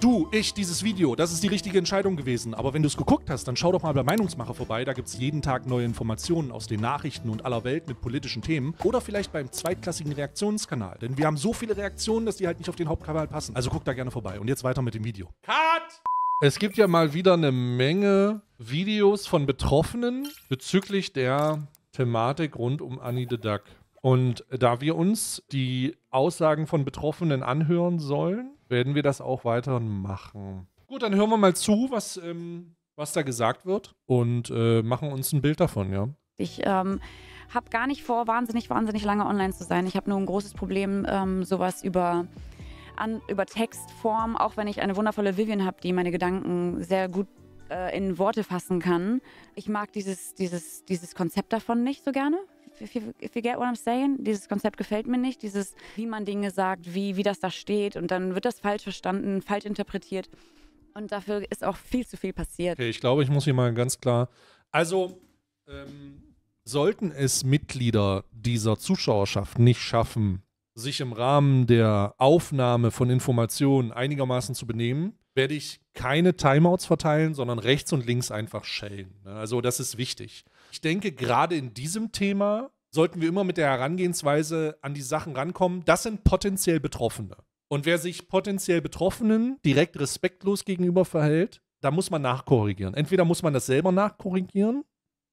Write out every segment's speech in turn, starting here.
du, ich, dieses Video, das ist die richtige Entscheidung gewesen. Aber wenn du es geguckt hast, dann schau doch mal bei Meinungsmacher vorbei. Da gibt es jeden Tag neue Informationen aus den Nachrichten und aller Welt mit politischen Themen. Oder vielleicht beim zweitklassigen Reaktionskanal. Denn wir haben so viele Reaktionen, dass die halt nicht auf den Hauptkanal passen. Also guck da gerne vorbei. Und jetzt weiter mit dem Video. Cut! Es gibt ja mal wieder eine Menge Videos von Betroffenen bezüglich der Thematik rund um Annie the Duck. Und da wir uns die Aussagen von Betroffenen anhören sollen, werden wir das auch weiterhin machen. Gut, dann hören wir mal zu, was, ähm, was da gesagt wird und äh, machen uns ein Bild davon, ja. Ich ähm, habe gar nicht vor, wahnsinnig, wahnsinnig lange online zu sein. Ich habe nur ein großes Problem, ähm, sowas über, an, über Textform, auch wenn ich eine wundervolle Vivian habe, die meine Gedanken sehr gut äh, in Worte fassen kann. Ich mag dieses, dieses, dieses Konzept davon nicht so gerne if you, if you get what I'm saying? Dieses Konzept gefällt mir nicht, dieses, wie man Dinge sagt, wie, wie das da steht und dann wird das falsch verstanden, falsch interpretiert. Und dafür ist auch viel zu viel passiert. Okay, ich glaube, ich muss hier mal ganz klar. Also, ähm, sollten es Mitglieder dieser Zuschauerschaft nicht schaffen, sich im Rahmen der Aufnahme von Informationen einigermaßen zu benehmen, werde ich keine Timeouts verteilen, sondern rechts und links einfach schellen. Also das ist wichtig ich denke, gerade in diesem Thema sollten wir immer mit der Herangehensweise an die Sachen rankommen. Das sind potenziell Betroffene. Und wer sich potenziell Betroffenen direkt respektlos gegenüber verhält, da muss man nachkorrigieren. Entweder muss man das selber nachkorrigieren,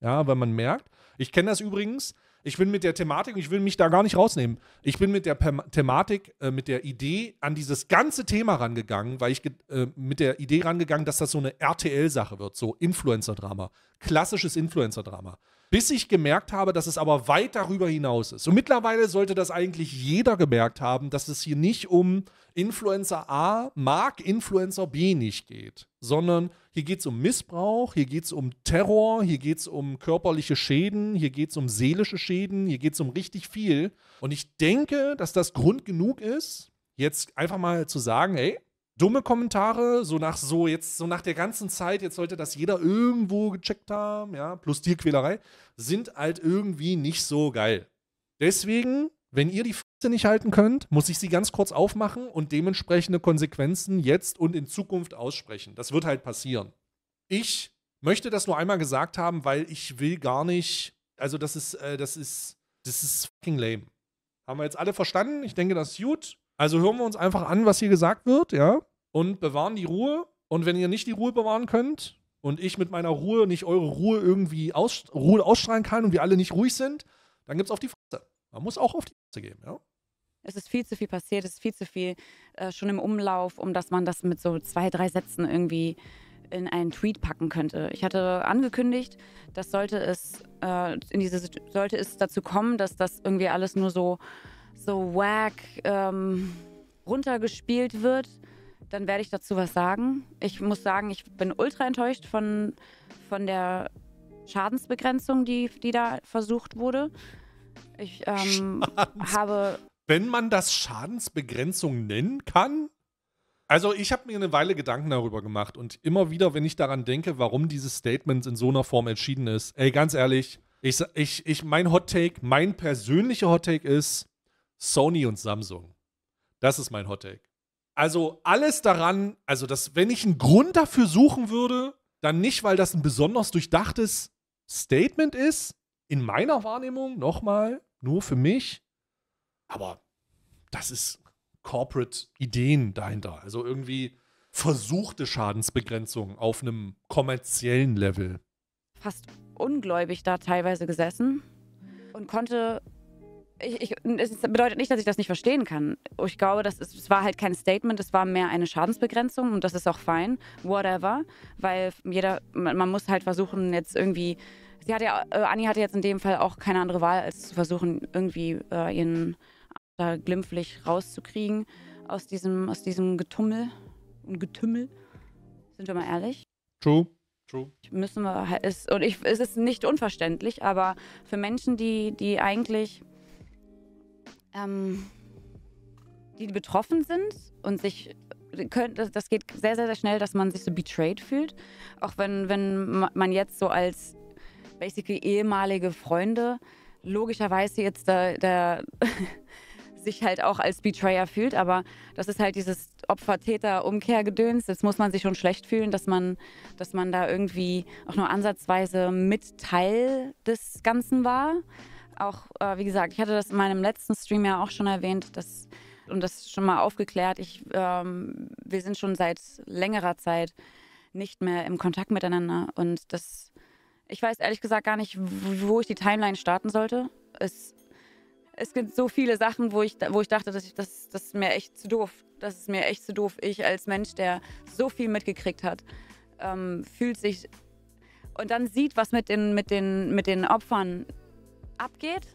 ja, wenn man merkt. Ich kenne das übrigens, ich bin mit der Thematik, ich will mich da gar nicht rausnehmen. Ich bin mit der Perma Thematik, äh, mit der Idee an dieses ganze Thema rangegangen, weil ich äh, mit der Idee rangegangen, dass das so eine RTL-Sache wird, so Influencer-Drama, klassisches Influencer-Drama bis ich gemerkt habe, dass es aber weit darüber hinaus ist. Und mittlerweile sollte das eigentlich jeder gemerkt haben, dass es hier nicht um Influencer A mag Influencer B nicht geht, sondern hier geht es um Missbrauch, hier geht es um Terror, hier geht es um körperliche Schäden, hier geht es um seelische Schäden, hier geht es um richtig viel. Und ich denke, dass das Grund genug ist, jetzt einfach mal zu sagen, hey, dumme Kommentare, so nach so jetzt, so nach der ganzen Zeit, jetzt sollte das jeder irgendwo gecheckt haben, ja, plus Tierquälerei, sind halt irgendwie nicht so geil. Deswegen, wenn ihr die Fresse nicht halten könnt, muss ich sie ganz kurz aufmachen und dementsprechende Konsequenzen jetzt und in Zukunft aussprechen. Das wird halt passieren. Ich möchte das nur einmal gesagt haben, weil ich will gar nicht, also das ist, äh, das ist, das ist fucking lame. Haben wir jetzt alle verstanden? Ich denke, das ist gut. Also hören wir uns einfach an, was hier gesagt wird, ja, und bewahren die Ruhe. Und wenn ihr nicht die Ruhe bewahren könnt und ich mit meiner Ruhe nicht eure Ruhe irgendwie aus, Ruhe ausstrahlen kann und wir alle nicht ruhig sind, dann gibt es auf die Fresse. Man muss auch auf die Fresse geben, ja. Es ist viel zu viel passiert, es ist viel zu viel äh, schon im Umlauf, um dass man das mit so zwei, drei Sätzen irgendwie in einen Tweet packen könnte. Ich hatte angekündigt, dass sollte es, äh, in diese, sollte es dazu kommen, dass das irgendwie alles nur so so wack ähm, runtergespielt wird, dann werde ich dazu was sagen. Ich muss sagen, ich bin ultra enttäuscht von, von der Schadensbegrenzung, die, die da versucht wurde. Ich ähm, habe. Wenn man das Schadensbegrenzung nennen kann? Also ich habe mir eine Weile Gedanken darüber gemacht und immer wieder, wenn ich daran denke, warum dieses Statement in so einer Form entschieden ist, ey, ganz ehrlich, ich, ich, ich, mein Hot Take, mein persönlicher Hot Take ist, Sony und Samsung. Das ist mein Hottake. Also alles daran, also dass, wenn ich einen Grund dafür suchen würde, dann nicht, weil das ein besonders durchdachtes Statement ist, in meiner Wahrnehmung, nochmal, nur für mich. Aber das ist corporate Ideen dahinter. Also irgendwie versuchte Schadensbegrenzung auf einem kommerziellen Level. Fast ungläubig da teilweise gesessen und konnte ich, es bedeutet nicht, dass ich das nicht verstehen kann. Ich glaube, das, ist, das war halt kein Statement, es war mehr eine Schadensbegrenzung und das ist auch fein, whatever, weil jeder, man, man muss halt versuchen, jetzt irgendwie, sie hatte ja, äh, Anni hatte jetzt in dem Fall auch keine andere Wahl, als zu versuchen, irgendwie äh, ihren da glimpflich rauszukriegen aus diesem, aus diesem Getummel und Getümmel. Sind wir mal ehrlich? True. True. Müssen wir, ist, und ich, es ist nicht unverständlich, aber für Menschen, die, die eigentlich ähm, die betroffen sind und sich äh, können, das, geht sehr, sehr, sehr schnell, dass man sich so betrayed fühlt. Auch wenn, wenn man jetzt so als basically ehemalige Freunde logischerweise jetzt da, da sich halt auch als Betrayer fühlt, aber das ist halt dieses Opfer-Täter-Umkehrgedöns. Jetzt muss man sich schon schlecht fühlen, dass man, dass man da irgendwie auch nur ansatzweise mit Teil des Ganzen war auch, äh, wie gesagt, ich hatte das in meinem letzten Stream ja auch schon erwähnt, dass, und das schon mal aufgeklärt, ich, ähm, wir sind schon seit längerer Zeit nicht mehr im Kontakt miteinander und das, ich weiß ehrlich gesagt gar nicht, wo ich die Timeline starten sollte. Es, es gibt so viele Sachen, wo ich, wo ich dachte, dass ich, das, das ist mir echt zu doof. Das ist mir echt zu doof. Ich als Mensch, der so viel mitgekriegt hat, ähm, fühlt sich und dann sieht, was mit den, mit den, mit den Opfern abgeht.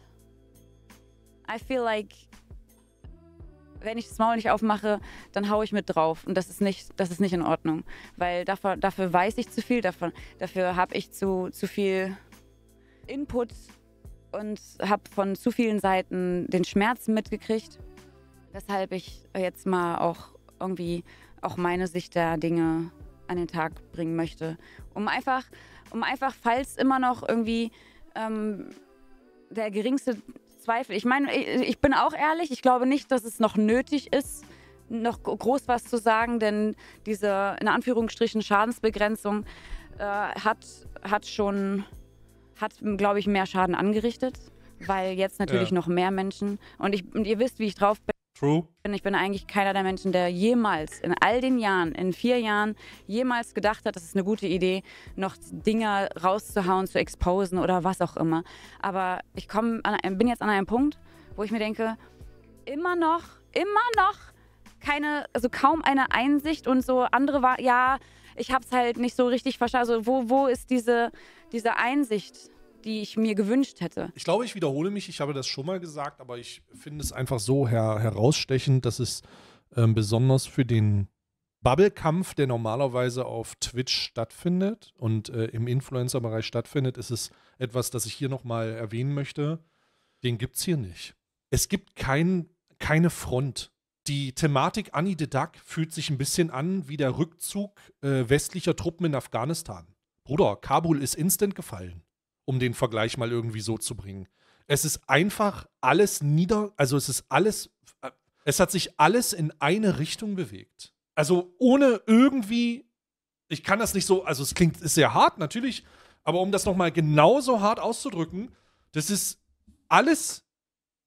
I feel like, wenn ich das Maul nicht aufmache, dann haue ich mit drauf. Und das ist nicht, das ist nicht in Ordnung. Weil dafür, dafür weiß ich zu viel, davon, dafür habe ich zu, zu viel Input und habe von zu vielen Seiten den Schmerz mitgekriegt. Weshalb ich jetzt mal auch irgendwie auch meine Sicht der Dinge an den Tag bringen möchte. Um einfach, um einfach falls immer noch irgendwie ähm, der geringste Zweifel. Ich meine, ich bin auch ehrlich, ich glaube nicht, dass es noch nötig ist, noch groß was zu sagen, denn diese in Anführungsstrichen Schadensbegrenzung äh, hat, hat schon, hat, glaube ich, mehr Schaden angerichtet, weil jetzt natürlich ja. noch mehr Menschen und, ich, und ihr wisst, wie ich drauf bin. True. Ich bin eigentlich keiner der Menschen, der jemals in all den Jahren, in vier Jahren, jemals gedacht hat, das ist eine gute Idee, noch Dinger rauszuhauen, zu exposen oder was auch immer. Aber ich komm an, bin jetzt an einem Punkt, wo ich mir denke, immer noch, immer noch keine, also kaum eine Einsicht und so andere war, ja, ich hab's halt nicht so richtig verstanden. Also wo, wo ist diese, diese Einsicht? die ich mir gewünscht hätte. Ich glaube, ich wiederhole mich, ich habe das schon mal gesagt, aber ich finde es einfach so her herausstechend, dass es ähm, besonders für den Bubble-Kampf, der normalerweise auf Twitch stattfindet und äh, im Influencer-Bereich stattfindet, ist es etwas, das ich hier nochmal erwähnen möchte. Den gibt es hier nicht. Es gibt kein, keine Front. Die Thematik Annie the Duck fühlt sich ein bisschen an wie der Rückzug äh, westlicher Truppen in Afghanistan. Bruder, Kabul ist instant gefallen um den Vergleich mal irgendwie so zu bringen. Es ist einfach alles nieder, also es ist alles, äh, es hat sich alles in eine Richtung bewegt. Also ohne irgendwie, ich kann das nicht so, also es klingt, ist sehr hart natürlich, aber um das nochmal genauso hart auszudrücken, das ist alles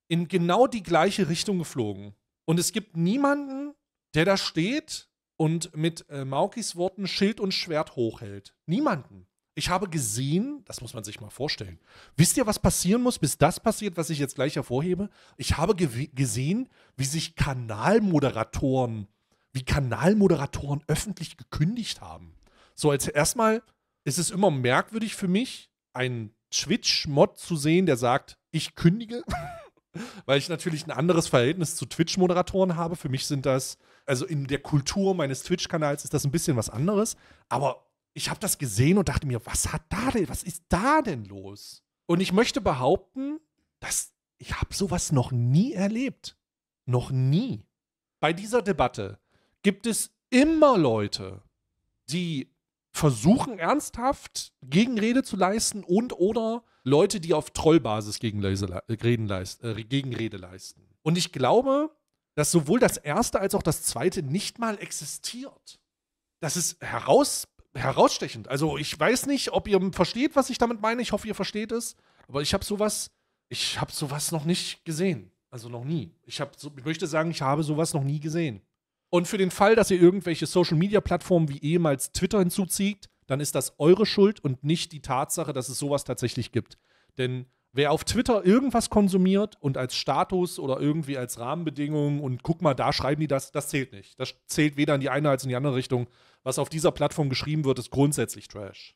in genau die gleiche Richtung geflogen. Und es gibt niemanden, der da steht und mit äh, Maukis Worten Schild und Schwert hochhält. Niemanden. Ich habe gesehen, das muss man sich mal vorstellen. Wisst ihr, was passieren muss, bis das passiert, was ich jetzt gleich hervorhebe? Ich habe gesehen, wie sich Kanalmoderatoren, wie Kanalmoderatoren öffentlich gekündigt haben. So als erstmal ist es immer merkwürdig für mich, einen Twitch-Mod zu sehen, der sagt, ich kündige, weil ich natürlich ein anderes Verhältnis zu Twitch-Moderatoren habe. Für mich sind das, also in der Kultur meines Twitch-Kanals ist das ein bisschen was anderes. Aber ich habe das gesehen und dachte mir, was hat da denn, was ist da denn los? Und ich möchte behaupten, dass ich habe sowas noch nie erlebt. Noch nie. Bei dieser Debatte gibt es immer Leute, die versuchen ernsthaft Gegenrede zu leisten und oder Leute, die auf Trollbasis äh, äh, Gegenrede, leisten. Und ich glaube, dass sowohl das erste als auch das zweite nicht mal existiert. Dass es heraus herausstechend. Also ich weiß nicht, ob ihr versteht, was ich damit meine. Ich hoffe, ihr versteht es. Aber ich habe sowas, ich habe sowas noch nicht gesehen. Also noch nie. Ich, hab, ich möchte sagen, ich habe sowas noch nie gesehen. Und für den Fall, dass ihr irgendwelche Social-Media-Plattformen wie ehemals Twitter hinzuzieht, dann ist das eure Schuld und nicht die Tatsache, dass es sowas tatsächlich gibt. Denn wer auf Twitter irgendwas konsumiert und als Status oder irgendwie als Rahmenbedingungen und guck mal, da schreiben die das, das zählt nicht. Das zählt weder in die eine als in die andere Richtung was auf dieser Plattform geschrieben wird, ist grundsätzlich Trash.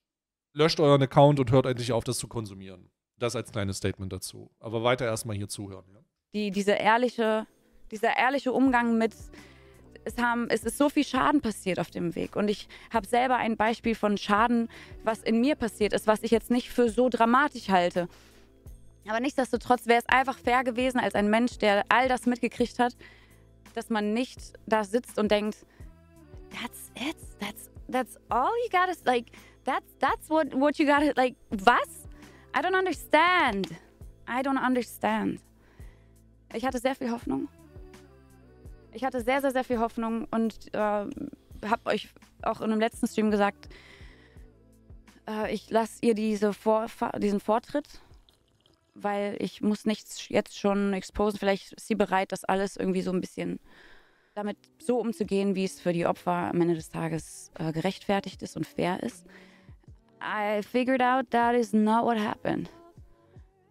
Löscht euren Account und hört endlich auf, das zu konsumieren. Das als kleines Statement dazu. Aber weiter erstmal hier zuhören. Ja. Die, diese ehrliche, dieser ehrliche Umgang mit, es, haben, es ist so viel Schaden passiert auf dem Weg. Und ich habe selber ein Beispiel von Schaden, was in mir passiert ist, was ich jetzt nicht für so dramatisch halte. Aber nichtsdestotrotz wäre es einfach fair gewesen, als ein Mensch, der all das mitgekriegt hat, dass man nicht da sitzt und denkt, that's it. That's that's all you gotta like. That's that's what what you gotta like. Was? I don't understand. I don't understand. Ich hatte sehr viel Hoffnung. Ich hatte sehr sehr sehr viel Hoffnung und äh, habe euch auch in dem letzten Stream gesagt, äh, ich lasse ihr diese Vor diesen Vortritt, weil ich muss nichts jetzt schon exposen. Vielleicht ist sie bereit, das alles irgendwie so ein bisschen damit so umzugehen, wie es für die Opfer am Ende des Tages äh, gerechtfertigt ist und fair ist. I figured out that is not what happened.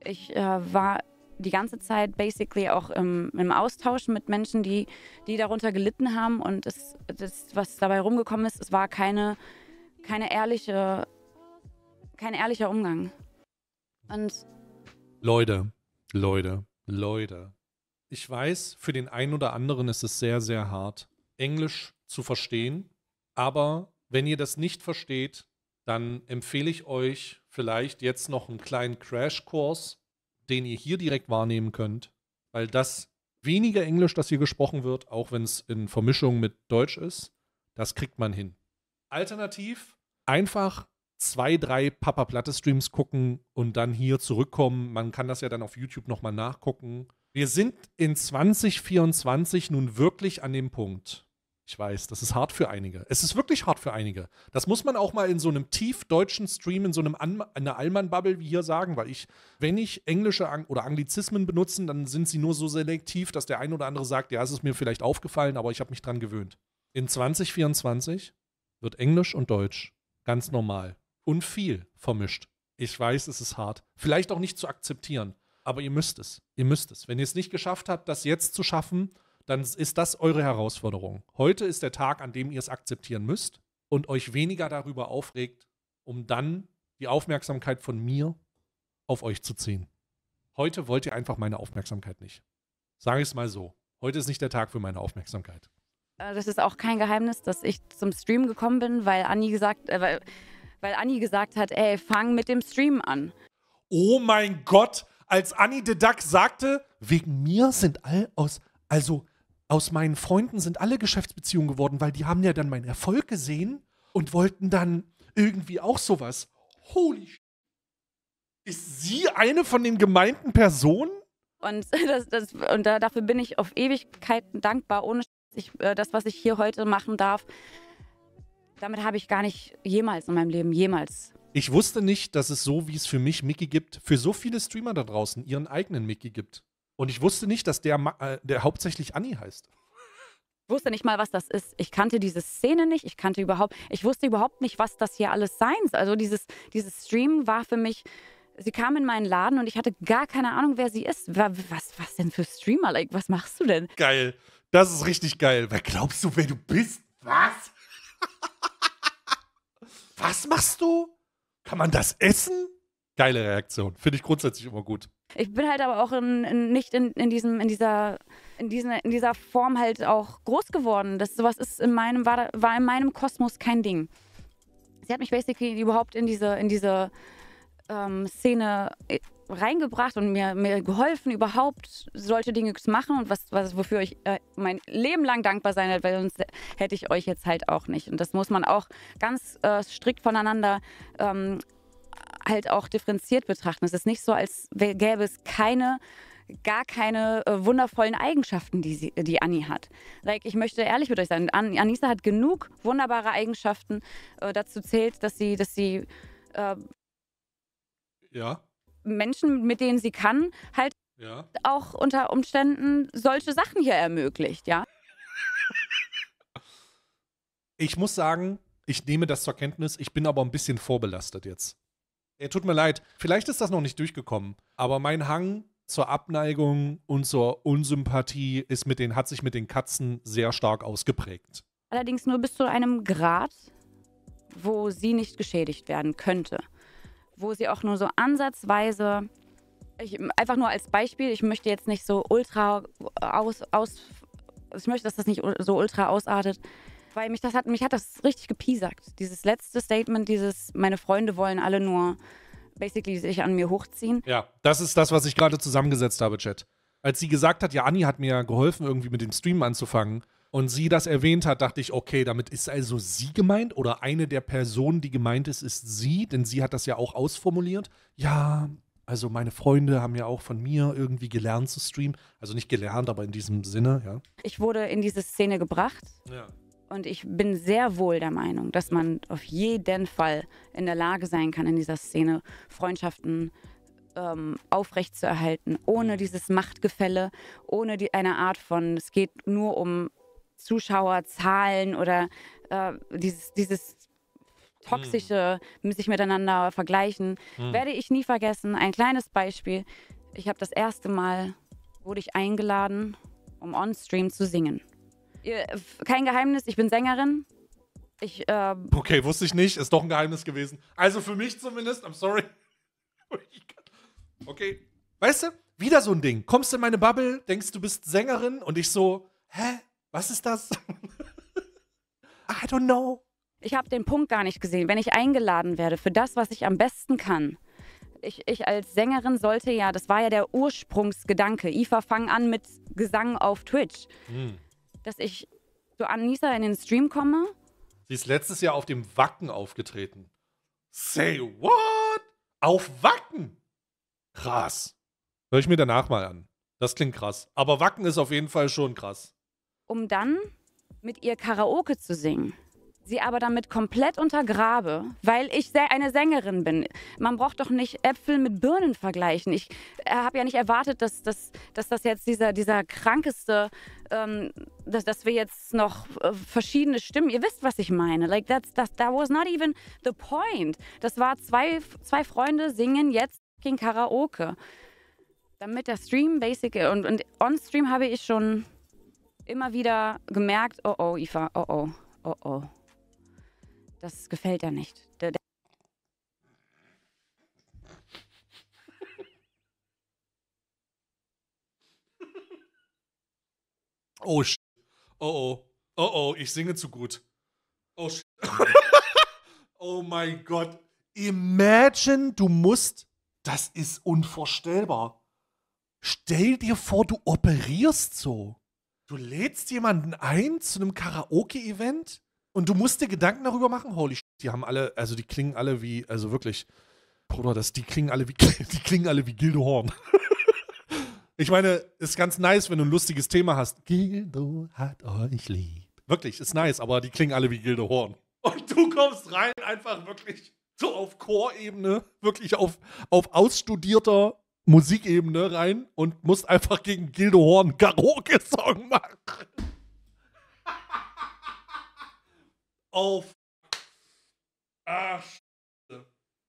Ich äh, war die ganze Zeit basically auch im, im, Austausch mit Menschen, die, die darunter gelitten haben und es, das, was dabei rumgekommen ist, es war keine, keine ehrliche, kein ehrlicher Umgang. Und Leute, Leute, Leute, ich weiß, für den einen oder anderen ist es sehr, sehr hart, Englisch zu verstehen. Aber wenn ihr das nicht versteht, dann empfehle ich euch vielleicht jetzt noch einen kleinen Crashkurs, den ihr hier direkt wahrnehmen könnt, weil das weniger Englisch, das hier gesprochen wird, auch wenn es in Vermischung mit Deutsch ist, das kriegt man hin. Alternativ einfach zwei, drei Papa Platte Streams gucken und dann hier zurückkommen. Man kann das ja dann auf YouTube nochmal nachgucken. Wir sind in 2024 nun wirklich an dem Punkt. Ich weiß, das ist hart für einige. Es ist wirklich hart für einige. Das muss man auch mal in so einem tiefdeutschen Stream, in so einem An einer Allmann-Bubble wie hier sagen, weil ich, wenn ich englische Ang oder Anglizismen benutze, dann sind sie nur so selektiv, dass der ein oder andere sagt, ja, es ist mir vielleicht aufgefallen, aber ich habe mich dran gewöhnt. In 2024 wird Englisch und Deutsch ganz normal und viel vermischt. Ich weiß, es ist hart. Vielleicht auch nicht zu akzeptieren aber ihr müsst es. Ihr müsst es. Wenn ihr es nicht geschafft habt, das jetzt zu schaffen, dann ist das eure Herausforderung. Heute ist der Tag, an dem ihr es akzeptieren müsst und euch weniger darüber aufregt, um dann die Aufmerksamkeit von mir auf euch zu ziehen. Heute wollt ihr einfach meine Aufmerksamkeit nicht. Sage ich es mal so. Heute ist nicht der Tag für meine Aufmerksamkeit. Äh, das ist auch kein Geheimnis, dass ich zum Stream gekommen bin, weil Anni gesagt, äh, weil, weil Anni gesagt hat, ey, fang mit dem Stream an. Oh mein Gott, als Annie de Duck sagte, wegen mir sind all aus, also aus meinen Freunden sind alle Geschäftsbeziehungen geworden, weil die haben ja dann meinen Erfolg gesehen und wollten dann irgendwie auch sowas. Holy shit. Ist sie eine von den gemeinten Personen? Und, das, das, und da, dafür bin ich auf Ewigkeiten dankbar, ohne ich, äh, das, was ich hier heute machen darf. Damit habe ich gar nicht jemals in meinem Leben, jemals ich wusste nicht, dass es so, wie es für mich Mickey gibt, für so viele Streamer da draußen ihren eigenen Mickey gibt. Und ich wusste nicht, dass der, äh, der hauptsächlich Anni heißt. Ich wusste nicht mal, was das ist. Ich kannte diese Szene nicht. Ich kannte überhaupt, ich wusste überhaupt nicht, was das hier alles sein soll. Also dieses, dieses Stream war für mich, sie kam in meinen Laden und ich hatte gar keine Ahnung, wer sie ist. Was, was denn für Streamer? Like, was machst du denn? Geil. Das ist richtig geil. Weil glaubst du, wer du bist? Was? was machst du? Kann man das essen? Geile Reaktion. Finde ich grundsätzlich immer gut. Ich bin halt aber auch in, in, nicht in, in, diesem, in, dieser, in, diesen, in dieser Form halt auch groß geworden. Das, sowas ist in meinem, war, war in meinem Kosmos kein Ding. Sie hat mich basically überhaupt in diese, in diese ähm, Szene äh, reingebracht und mir, mir geholfen, überhaupt solche Dinge zu machen und was, was wofür ich äh, mein Leben lang dankbar sein werde, weil sonst hätte ich euch jetzt halt auch nicht. Und das muss man auch ganz äh, strikt voneinander ähm, halt auch differenziert betrachten. Es ist nicht so, als gäbe es keine gar keine äh, wundervollen Eigenschaften, die, sie, die Annie hat. Like, ich möchte ehrlich mit euch sein, An Anissa hat genug wunderbare Eigenschaften. Äh, dazu zählt, dass sie, dass sie äh ja. Menschen, mit denen sie kann, halt ja. auch unter Umständen solche Sachen hier ermöglicht, ja. Ich muss sagen, ich nehme das zur Kenntnis, ich bin aber ein bisschen vorbelastet jetzt. Ey, tut mir leid, vielleicht ist das noch nicht durchgekommen, aber mein Hang zur Abneigung und zur Unsympathie ist mit den, hat sich mit den Katzen sehr stark ausgeprägt. Allerdings nur bis zu einem Grad, wo sie nicht geschädigt werden könnte wo sie auch nur so ansatzweise, ich, einfach nur als Beispiel, ich möchte jetzt nicht so ultra aus, aus ich möchte, dass das nicht so ultra ausartet, weil mich das hat, mich hat das richtig gepiesackt. Dieses letzte Statement, dieses, meine Freunde wollen alle nur basically sich an mir hochziehen. Ja, das ist das, was ich gerade zusammengesetzt habe, Chat. Als sie gesagt hat, ja, Anni hat mir geholfen, irgendwie mit dem Stream anzufangen, und sie das erwähnt hat, dachte ich, okay, damit ist also sie gemeint oder eine der Personen, die gemeint ist, ist sie, denn sie hat das ja auch ausformuliert. Ja, also meine Freunde haben ja auch von mir irgendwie gelernt zu streamen. Also nicht gelernt, aber in diesem Sinne, ja. Ich wurde in diese Szene gebracht. Ja. Und ich bin sehr wohl der Meinung, dass man auf jeden Fall in der Lage sein kann, in dieser Szene Freundschaften ähm, aufrechtzuerhalten, ohne mhm. dieses Machtgefälle, ohne die, eine Art von, es geht nur um Zuschauerzahlen oder äh, dieses, dieses toxische, hm. sich miteinander vergleichen, hm. werde ich nie vergessen. Ein kleines Beispiel. Ich habe das erste Mal, wurde ich eingeladen, um on-stream zu singen. kein Geheimnis, ich bin Sängerin. Ich, äh, okay, wusste ich nicht, ist doch ein Geheimnis gewesen. Also für mich zumindest, I'm sorry. Oh okay. Weißt du, wieder so ein Ding. Kommst in meine Bubble, denkst du bist Sängerin und ich so, hä? Was ist das? I don't know. Ich habe den Punkt gar nicht gesehen. Wenn ich eingeladen werde für das, was ich am besten kann, ich, ich, als Sängerin sollte ja, das war ja der Ursprungsgedanke. IFA fang an mit Gesang auf Twitch. Hm. Dass ich zu Anissa in den Stream komme. Sie ist letztes Jahr auf dem Wacken aufgetreten. Say what? Auf Wacken? Krass. Hör ich mir danach mal an. Das klingt krass. Aber Wacken ist auf jeden Fall schon krass um dann mit ihr Karaoke zu singen. Sie aber damit komplett untergrabe, weil ich eine Sängerin bin. Man braucht doch nicht Äpfel mit Birnen vergleichen. Ich äh, habe ja nicht erwartet, dass, dass, dass das jetzt dieser, dieser krankeste, ähm, dass, dass wir jetzt noch äh, verschiedene Stimmen. Ihr wisst, was ich meine. Like that's, that's, that was not even the point. Das war zwei, zwei Freunde singen jetzt gegen Karaoke. Damit der Stream basic und, und on Stream habe ich schon immer wieder gemerkt, oh oh, Iva, oh oh, oh oh. Das gefällt er nicht. Der, der oh, sh oh oh, oh oh, ich singe zu gut. Oh, sh oh mein Gott. Imagine, du musst, das ist unvorstellbar. Stell dir vor, du operierst so. Du lädst jemanden ein zu einem Karaoke-Event und du musst dir Gedanken darüber machen. Holy shit, die haben alle, also die klingen alle wie, also wirklich, Bruder, das, die klingen alle wie, die klingen alle wie Gildo Horn. ich meine, ist ganz nice, wenn du ein lustiges Thema hast. Gildo hat euch lieb. Wirklich, ist nice, aber die klingen alle wie Gildo Horn. Und du kommst rein einfach wirklich so auf Chorebene, wirklich auf, auf ausstudierter Musikebene rein und musst einfach gegen Gildo Horn Karaoke-Song machen. Auf. Ah,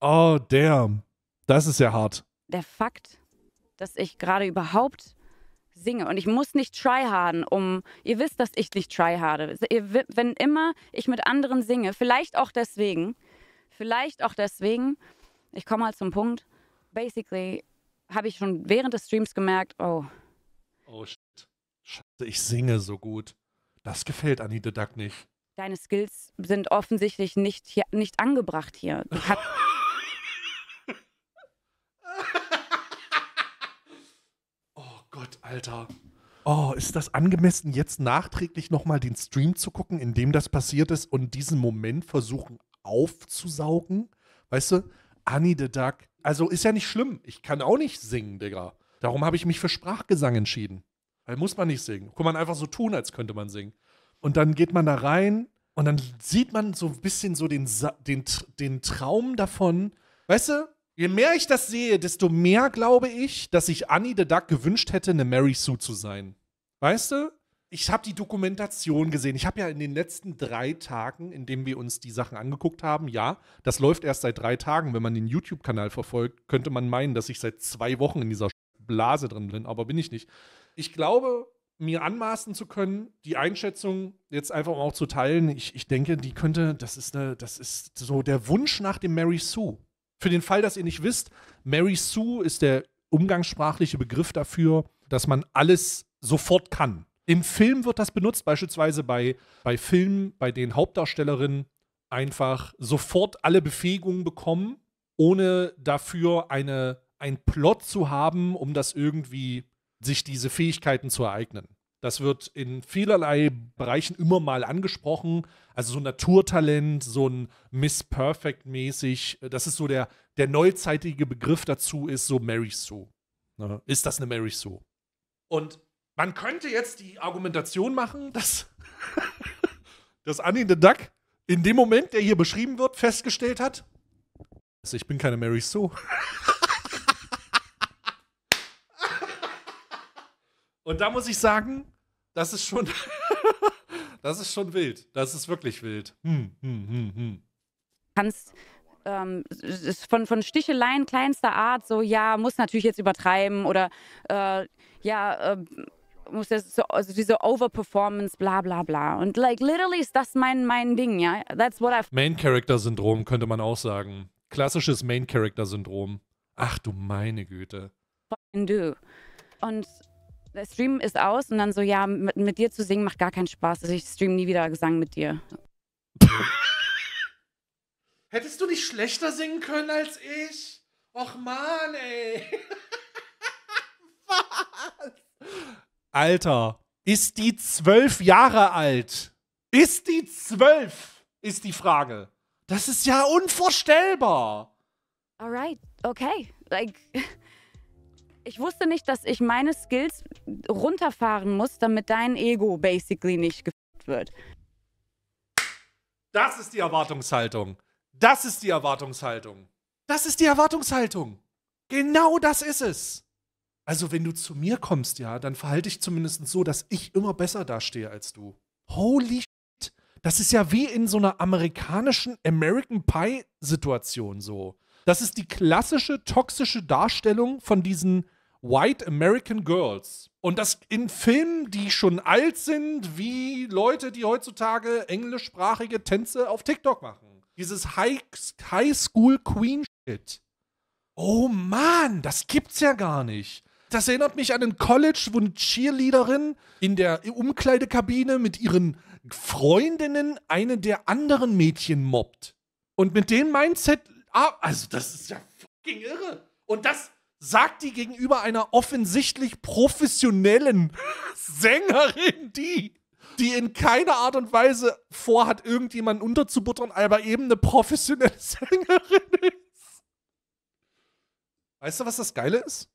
oh, damn. Das ist ja hart. Der Fakt, dass ich gerade überhaupt singe und ich muss nicht tryharden, um. Ihr wisst, dass ich nicht tryharde. Wenn immer ich mit anderen singe, vielleicht auch deswegen, vielleicht auch deswegen, ich komme mal halt zum Punkt. Basically, habe ich schon während des Streams gemerkt, oh. Oh shit. Scheiße, ich singe so gut. Das gefällt Anita Duck nicht. Deine Skills sind offensichtlich nicht, hier, nicht angebracht hier. Du hast, oh Gott, Alter. Oh, ist das angemessen, jetzt nachträglich nochmal den Stream zu gucken, in dem das passiert ist und diesen Moment versuchen aufzusaugen? Weißt du, Annie the Duck also ist ja nicht schlimm. Ich kann auch nicht singen, Digga. Darum habe ich mich für Sprachgesang entschieden. Weil muss man nicht singen. Kann man einfach so tun, als könnte man singen. Und dann geht man da rein und dann sieht man so ein bisschen so den, den, den Traum davon. Weißt du, je mehr ich das sehe, desto mehr glaube ich, dass ich Annie the Duck gewünscht hätte, eine Mary Sue zu sein. Weißt du? ich habe die Dokumentation gesehen. Ich habe ja in den letzten drei Tagen, in denen wir uns die Sachen angeguckt haben, ja, das läuft erst seit drei Tagen. Wenn man den YouTube-Kanal verfolgt, könnte man meinen, dass ich seit zwei Wochen in dieser Blase drin bin, aber bin ich nicht. Ich glaube, mir anmaßen zu können, die Einschätzung jetzt einfach auch zu teilen, ich, ich denke, die könnte, das ist eine, das ist so der Wunsch nach dem Mary Sue. Für den Fall, dass ihr nicht wisst, Mary Sue ist der umgangssprachliche Begriff dafür, dass man alles sofort kann. Im Film wird das benutzt, beispielsweise bei, bei Filmen, bei denen Hauptdarstellerinnen einfach sofort alle Befähigungen bekommen, ohne dafür eine, einen Plot zu haben, um das irgendwie sich diese Fähigkeiten zu ereignen. Das wird in vielerlei Bereichen immer mal angesprochen. Also so ein Naturtalent, so ein Miss Perfect-mäßig, äh, das ist so der, der neuzeitige Begriff dazu, ist so Mary Sue. Ist das eine Mary Sue? Und man könnte jetzt die Argumentation machen, dass, dass Annie the Duck in dem Moment, der hier beschrieben wird, festgestellt hat, also ich bin keine Mary Sue. Und da muss ich sagen, das ist schon, das ist schon wild. Das ist wirklich wild. Hm, hm, hm, hm. Kannst ähm, von, von Sticheleien kleinster Art, so ja, muss natürlich jetzt übertreiben oder äh, ja, äh, muss das so, also diese Overperformance, bla bla bla. Und like literally ist das mein, mein Ding, ja. That's what I've. Main Character Syndrom könnte man auch sagen. Klassisches Main Character Syndrom. Ach du meine Güte. Fucking do. Und der Stream ist aus und dann so, ja, mit, mit dir zu singen macht gar keinen Spaß. Also ich stream nie wieder Gesang mit dir. Hättest du nicht schlechter singen können als ich? Och man, ey. Was? Alter, ist die zwölf Jahre alt? Ist die zwölf? Ist die Frage. Das ist ja unvorstellbar. Alright, okay. Like, ich wusste nicht, dass ich meine Skills runterfahren muss, damit dein Ego basically nicht gefickt wird. Das ist die Erwartungshaltung. Das ist die Erwartungshaltung. Das ist die Erwartungshaltung. Genau das ist es. Also, wenn du zu mir kommst, ja, dann verhalte ich zumindest so, dass ich immer besser dastehe als du. Holy shit. Das ist ja wie in so einer amerikanischen American Pie-Situation so. Das ist die klassische toxische Darstellung von diesen White American Girls. Und das in Filmen, die schon alt sind, wie Leute, die heutzutage englischsprachige Tänze auf TikTok machen. Dieses High, High School Queen Shit. Oh Mann, das gibt's ja gar nicht. Das erinnert mich an ein College, wo eine Cheerleaderin in der Umkleidekabine mit ihren Freundinnen eine der anderen Mädchen mobbt. Und mit dem Mindset, ah, also das ist ja fucking irre. Und das sagt die gegenüber einer offensichtlich professionellen Sängerin, die die in keiner Art und Weise vorhat, irgendjemanden unterzubuttern, aber eben eine professionelle Sängerin ist. Weißt du, was das Geile ist?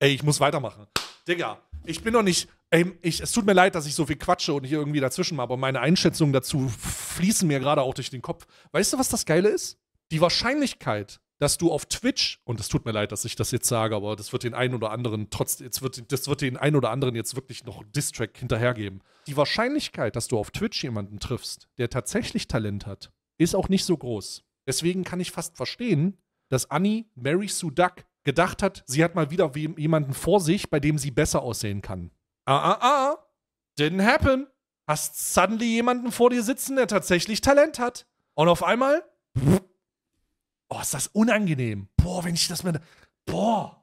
ey, ich muss weitermachen. Digga, ich bin doch nicht. Ey, ich, es tut mir leid, dass ich so viel quatsche und hier irgendwie dazwischen mache, aber meine Einschätzungen dazu fließen mir gerade auch durch den Kopf. Weißt du, was das Geile ist? Die Wahrscheinlichkeit, dass du auf Twitch, und es tut mir leid, dass ich das jetzt sage, aber das wird den einen oder anderen trotz, jetzt wird, das wird den einen oder anderen jetzt wirklich noch Distrack hinterhergeben. Die Wahrscheinlichkeit, dass du auf Twitch jemanden triffst, der tatsächlich Talent hat, ist auch nicht so groß. Deswegen kann ich fast verstehen, dass Annie Mary Sue Duck gedacht hat, sie hat mal wieder jemanden vor sich, bei dem sie besser aussehen kann. Ah, ah, ah. Didn't happen. Hast suddenly jemanden vor dir sitzen, der tatsächlich Talent hat. Und auf einmal. Oh, ist das unangenehm. Boah, wenn ich das mir. Boah.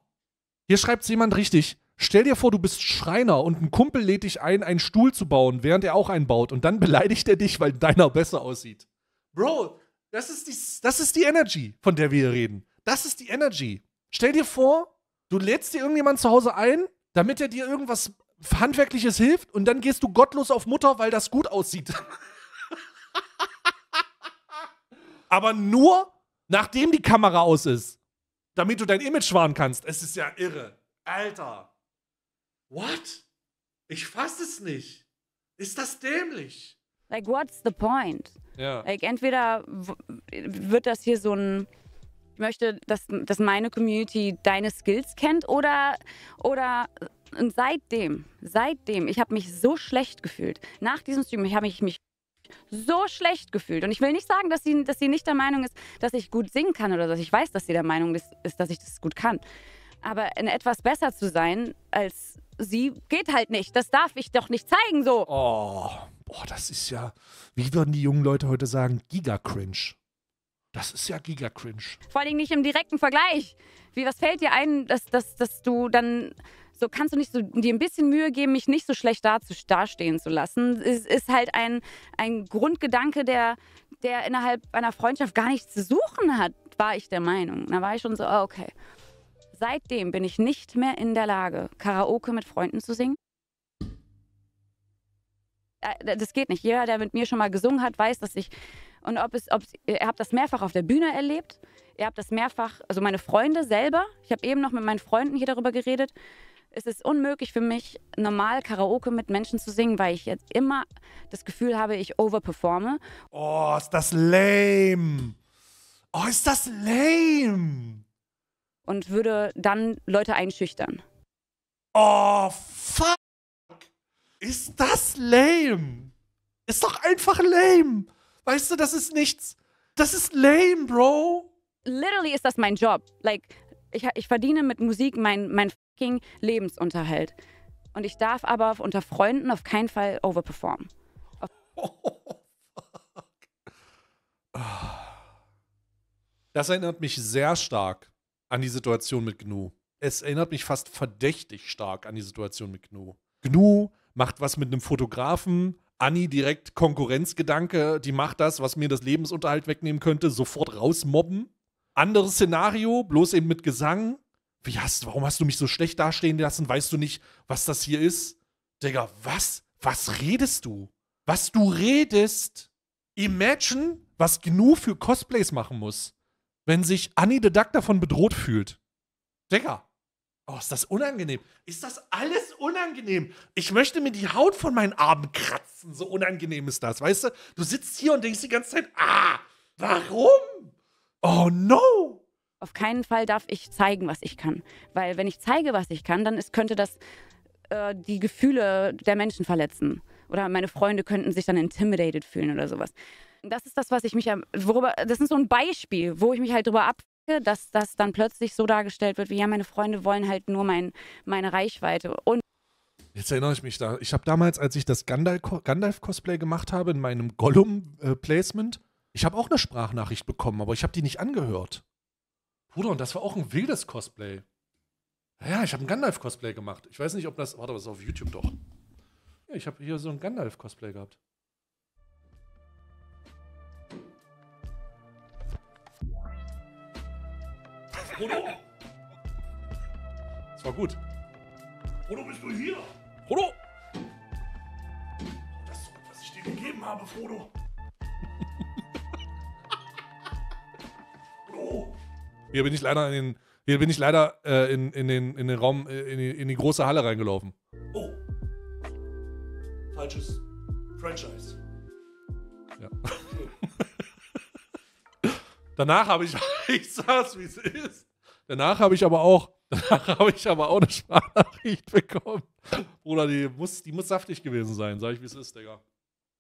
Hier schreibt es jemand richtig. Stell dir vor, du bist Schreiner und ein Kumpel lädt dich ein, einen Stuhl zu bauen, während er auch einen baut. Und dann beleidigt er dich, weil deiner besser aussieht. Bro, das ist die, das ist die Energy, von der wir hier reden. Das ist die Energy. Stell dir vor, du lädst dir irgendjemand zu Hause ein, damit er dir irgendwas Handwerkliches hilft und dann gehst du gottlos auf Mutter, weil das gut aussieht. Aber nur nachdem die Kamera aus ist, damit du dein Image wahren kannst. Es ist ja irre. Alter. What? Ich fass es nicht. Ist das dämlich? Like, what's the point? Ja. Like, entweder wird das hier so ein ich möchte, dass, dass meine Community deine Skills kennt oder, oder seitdem, seitdem, ich habe mich so schlecht gefühlt. Nach diesem Stream habe ich mich so schlecht gefühlt. Und ich will nicht sagen, dass sie, dass sie nicht der Meinung ist, dass ich gut singen kann oder dass ich weiß, dass sie der Meinung ist, dass ich das gut kann. Aber in etwas besser zu sein als sie geht halt nicht. Das darf ich doch nicht zeigen so. Oh, boah, das ist ja, wie würden die jungen Leute heute sagen, Giga-Cringe. Das ist ja giga-cringe. Vor allem nicht im direkten Vergleich. Wie, was fällt dir ein, dass, dass, dass du dann so kannst du nicht so dir ein bisschen Mühe geben, mich nicht so schlecht dastehen zu lassen. Es ist halt ein, ein Grundgedanke, der, der innerhalb einer Freundschaft gar nichts zu suchen hat, war ich der Meinung. Da war ich schon so, oh, okay. Seitdem bin ich nicht mehr in der Lage, Karaoke mit Freunden zu singen. Äh, das geht nicht. Jeder, der mit mir schon mal gesungen hat, weiß, dass ich und ob es, ob, ihr habt das mehrfach auf der Bühne erlebt. Ihr habt das mehrfach, also meine Freunde selber. Ich habe eben noch mit meinen Freunden hier darüber geredet. Es ist unmöglich für mich, normal Karaoke mit Menschen zu singen, weil ich jetzt immer das Gefühl habe, ich overperforme. Oh, ist das lame. Oh, ist das lame. Und würde dann Leute einschüchtern. Oh, fuck. Ist das lame. Ist doch einfach lame. Weißt du, das ist nichts. Das ist lame, Bro. Literally ist das mein Job. Like, ich, ich verdiene mit Musik mein, mein fucking Lebensunterhalt. Und ich darf aber unter Freunden auf keinen Fall overperformen. Oh, fuck. Das erinnert mich sehr stark an die Situation mit Gnu. Es erinnert mich fast verdächtig stark an die Situation mit Gnu. Gnu macht was mit einem Fotografen Anni direkt Konkurrenzgedanke, die macht das, was mir das Lebensunterhalt wegnehmen könnte, sofort rausmobben. Anderes Szenario, bloß eben mit Gesang. Wie hast, warum hast du mich so schlecht dastehen lassen? Weißt du nicht, was das hier ist? Digga, was? Was redest du? Was du redest? Imagine, was Gnu für Cosplays machen muss, wenn sich Anni the Duck davon bedroht fühlt. Digga, Oh, ist das unangenehm. Ist das alles unangenehm? Ich möchte mir die Haut von meinen Armen kratzen. So unangenehm ist das, weißt du? Du sitzt hier und denkst die ganze Zeit, ah, warum? Oh no! Auf keinen Fall darf ich zeigen, was ich kann. Weil wenn ich zeige, was ich kann, dann ist, könnte das äh, die Gefühle der Menschen verletzen. Oder meine Freunde könnten sich dann intimidated fühlen oder sowas das ist das, was ich mich, worüber, das ist so ein Beispiel, wo ich mich halt drüber ab, dass das dann plötzlich so dargestellt wird, wie ja, meine Freunde wollen halt nur mein, meine Reichweite. Und Jetzt erinnere ich mich da. Ich habe damals, als ich das Gandalf-Cosplay gemacht habe in meinem Gollum-Placement, äh, ich habe auch eine Sprachnachricht bekommen, aber ich habe die nicht angehört. Bruder, und das war auch ein wildes Cosplay. Ja, ich habe ein Gandalf-Cosplay gemacht. Ich weiß nicht, ob das. Warte, was ist auf YouTube doch? Ja, ich habe hier so ein Gandalf-Cosplay gehabt. Frodo! Das war gut. Frodo, bist du hier? Frodo! Oh, das ist so, was ich dir gegeben habe, Frodo. Frodo! Hier bin ich leider in den, hier bin ich leider äh, in, in, den, in den Raum, äh, in die, in die große Halle reingelaufen. Oh. Falsches Franchise. Ja. Danach habe ich, ich saß, wie es ist. Danach habe ich aber auch, danach habe ich aber auch eine Sprachnachricht bekommen. Bruder, die muss, die muss saftig gewesen sein, sag ich, wie es ist, Digga.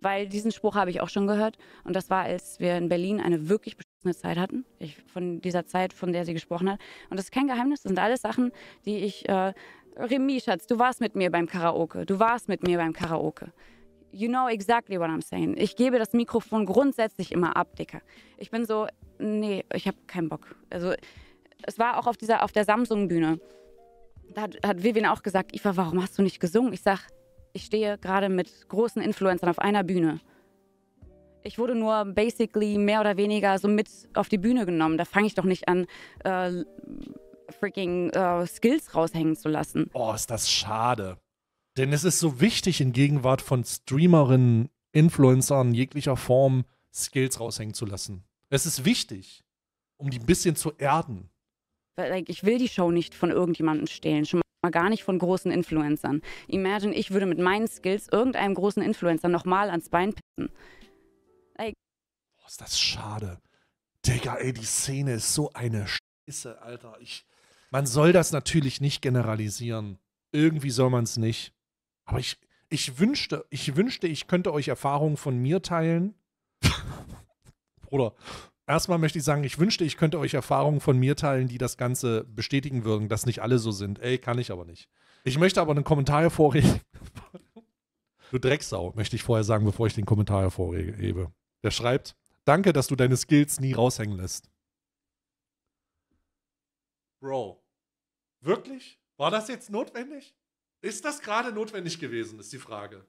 Weil diesen Spruch habe ich auch schon gehört. Und das war, als wir in Berlin eine wirklich beschissene Zeit hatten. Ich, von dieser Zeit, von der sie gesprochen hat. Und das ist kein Geheimnis. Das sind alles Sachen, die ich. Äh, Remi, Schatz, du warst mit mir beim Karaoke. Du warst mit mir beim Karaoke. You know exactly what I'm saying. Ich gebe das Mikrofon grundsätzlich immer ab, Dicker. Ich bin so, nee, ich habe keinen Bock. Also es war auch auf dieser auf der Samsung Bühne. Da hat, hat Vivian auch gesagt, Eva, warum hast du nicht gesungen? Ich sag, ich stehe gerade mit großen Influencern auf einer Bühne. Ich wurde nur basically mehr oder weniger so mit auf die Bühne genommen. Da fange ich doch nicht an, äh, freaking äh, Skills raushängen zu lassen. Oh, ist das schade. Denn es ist so wichtig in Gegenwart von Streamerinnen, Influencern jeglicher Form, Skills raushängen zu lassen. Es ist wichtig, um die ein bisschen zu erden. Weil, ich will die Show nicht von irgendjemandem stehlen, schon mal gar nicht von großen Influencern. Imagine, ich würde mit meinen Skills irgendeinem großen Influencer nochmal ans Bein pissen. Like. Boah, ist das schade. Digga, ey, die Szene ist so eine Scheiße, Alter. Ich, man soll das natürlich nicht generalisieren. Irgendwie soll man es nicht. Aber ich, ich, wünschte, ich wünschte, ich könnte euch Erfahrungen von mir teilen, oder Erstmal möchte ich sagen, ich wünschte, ich könnte euch Erfahrungen von mir teilen, die das Ganze bestätigen würden, dass nicht alle so sind. Ey, kann ich aber nicht. Ich möchte aber einen Kommentar hervorheben. Du Drecksau, möchte ich vorher sagen, bevor ich den Kommentar hervorhebe. Der schreibt, danke, dass du deine Skills nie raushängen lässt. Bro, wirklich? War das jetzt notwendig? Ist das gerade notwendig gewesen, ist die Frage.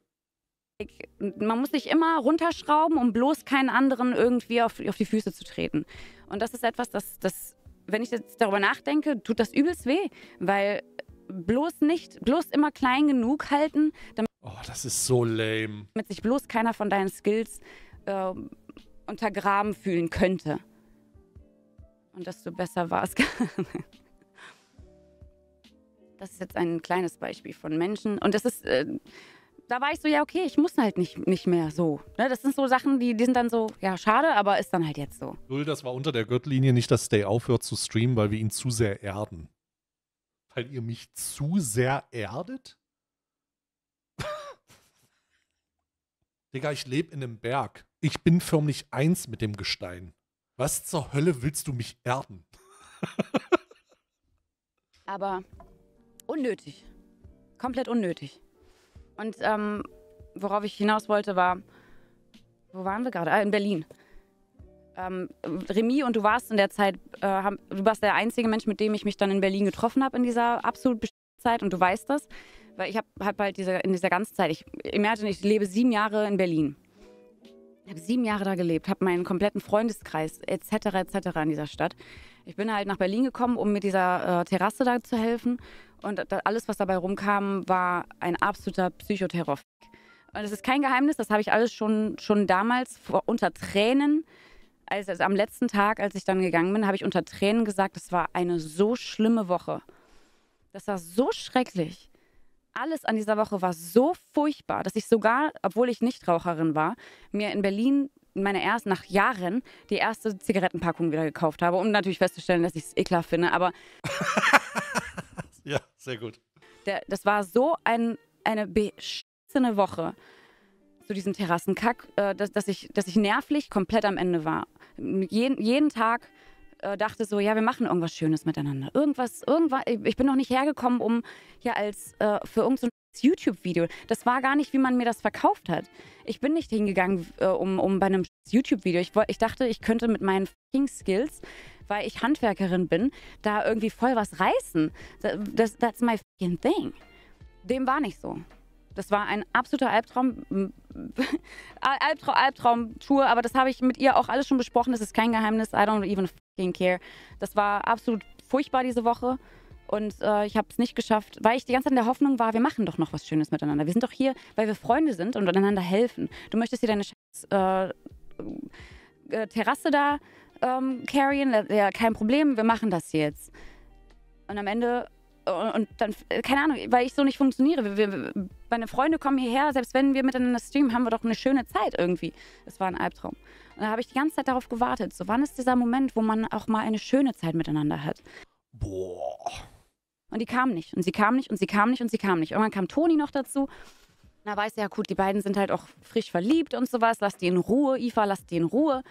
Man muss sich immer runterschrauben, um bloß keinen anderen irgendwie auf, auf die Füße zu treten. Und das ist etwas, das, das, wenn ich jetzt darüber nachdenke, tut das übelst weh, weil bloß nicht, bloß immer klein genug halten, damit, oh, das ist so lame. damit sich bloß keiner von deinen Skills äh, untergraben fühlen könnte. Und dass du besser warst. das ist jetzt ein kleines Beispiel von Menschen. Und das ist. Äh, da war ich so, ja, okay, ich muss halt nicht, nicht mehr so. Ne? Das sind so Sachen, die, die sind dann so, ja, schade, aber ist dann halt jetzt so. Null, das war unter der Gürtellinie nicht, dass Stay aufhört zu streamen, weil wir ihn zu sehr erden. Weil ihr mich zu sehr erdet? Digga, ich lebe in einem Berg. Ich bin förmlich eins mit dem Gestein. Was zur Hölle willst du mich erden? aber unnötig. Komplett unnötig. Und ähm, worauf ich hinaus wollte, war, wo waren wir gerade? Ah, in Berlin. Ähm, Remy und du warst in der Zeit, äh, haben, du warst der einzige Mensch, mit dem ich mich dann in Berlin getroffen habe in dieser absolut bestimmten Zeit und du weißt das, weil ich habe hab halt diese, in dieser ganzen Zeit, ich imagine, ich lebe sieben Jahre in Berlin ich habe sieben Jahre da gelebt, habe meinen kompletten Freundeskreis etc. etc. in dieser Stadt. Ich bin halt nach Berlin gekommen, um mit dieser äh, Terrasse da zu helfen. Und da, alles, was dabei rumkam, war ein absoluter Psychoterror. Und es ist kein Geheimnis, das habe ich alles schon, schon damals vor, unter Tränen, also, also am letzten Tag, als ich dann gegangen bin, habe ich unter Tränen gesagt, das war eine so schlimme Woche. Das war so schrecklich alles an dieser Woche war so furchtbar, dass ich sogar, obwohl ich nicht Raucherin war, mir in Berlin meine erst nach Jahren die erste Zigarettenpackung wieder gekauft habe, um natürlich festzustellen, dass ich es ekelhaft finde. Aber ja, sehr gut. Der, das war so ein, eine beschissene Woche zu diesem Terrassenkack, äh, dass, dass, ich, dass ich nervlich komplett am Ende war. Jeden, jeden Tag äh, dachte so, ja, wir machen irgendwas Schönes miteinander. Irgendwas, irgendwas, ich bin noch nicht hergekommen, um hier als äh, für irgendein so YouTube-Video. Das war gar nicht, wie man mir das verkauft hat. Ich bin nicht hingegangen, äh, um, um bei einem YouTube-Video. Ich, ich dachte, ich könnte mit meinen fucking Skills, weil ich Handwerkerin bin, da irgendwie voll was reißen. Das, that's my fucking thing. Dem war nicht so. Das war ein absoluter Albtraum. Albtraum, Albtraum, Tour, aber das habe ich mit ihr auch alles schon besprochen. Das ist kein Geheimnis. I don't even fucking care. Das war absolut furchtbar diese Woche. Und äh, ich habe es nicht geschafft, weil ich die ganze Zeit in der Hoffnung war, wir machen doch noch was Schönes miteinander. Wir sind doch hier, weil wir Freunde sind und einander helfen. Du möchtest hier deine Scheiß, äh, äh, Terrasse da ähm, carryen, ja, kein Problem, wir machen das jetzt. Und am Ende und dann, keine Ahnung, weil ich so nicht funktioniere. Wir, wir, meine Freunde kommen hierher, selbst wenn wir miteinander streamen, haben wir doch eine schöne Zeit irgendwie. Es war ein Albtraum. Und da habe ich die ganze Zeit darauf gewartet. So, wann ist dieser Moment, wo man auch mal eine schöne Zeit miteinander hat? Boah. Und die kam nicht. Und sie kam nicht und sie kam nicht und sie kam nicht. Irgendwann kam Toni noch dazu. Na, weiß ja, gut, die beiden sind halt auch frisch verliebt und sowas. Lass die in Ruhe, Iva, lass die in Ruhe.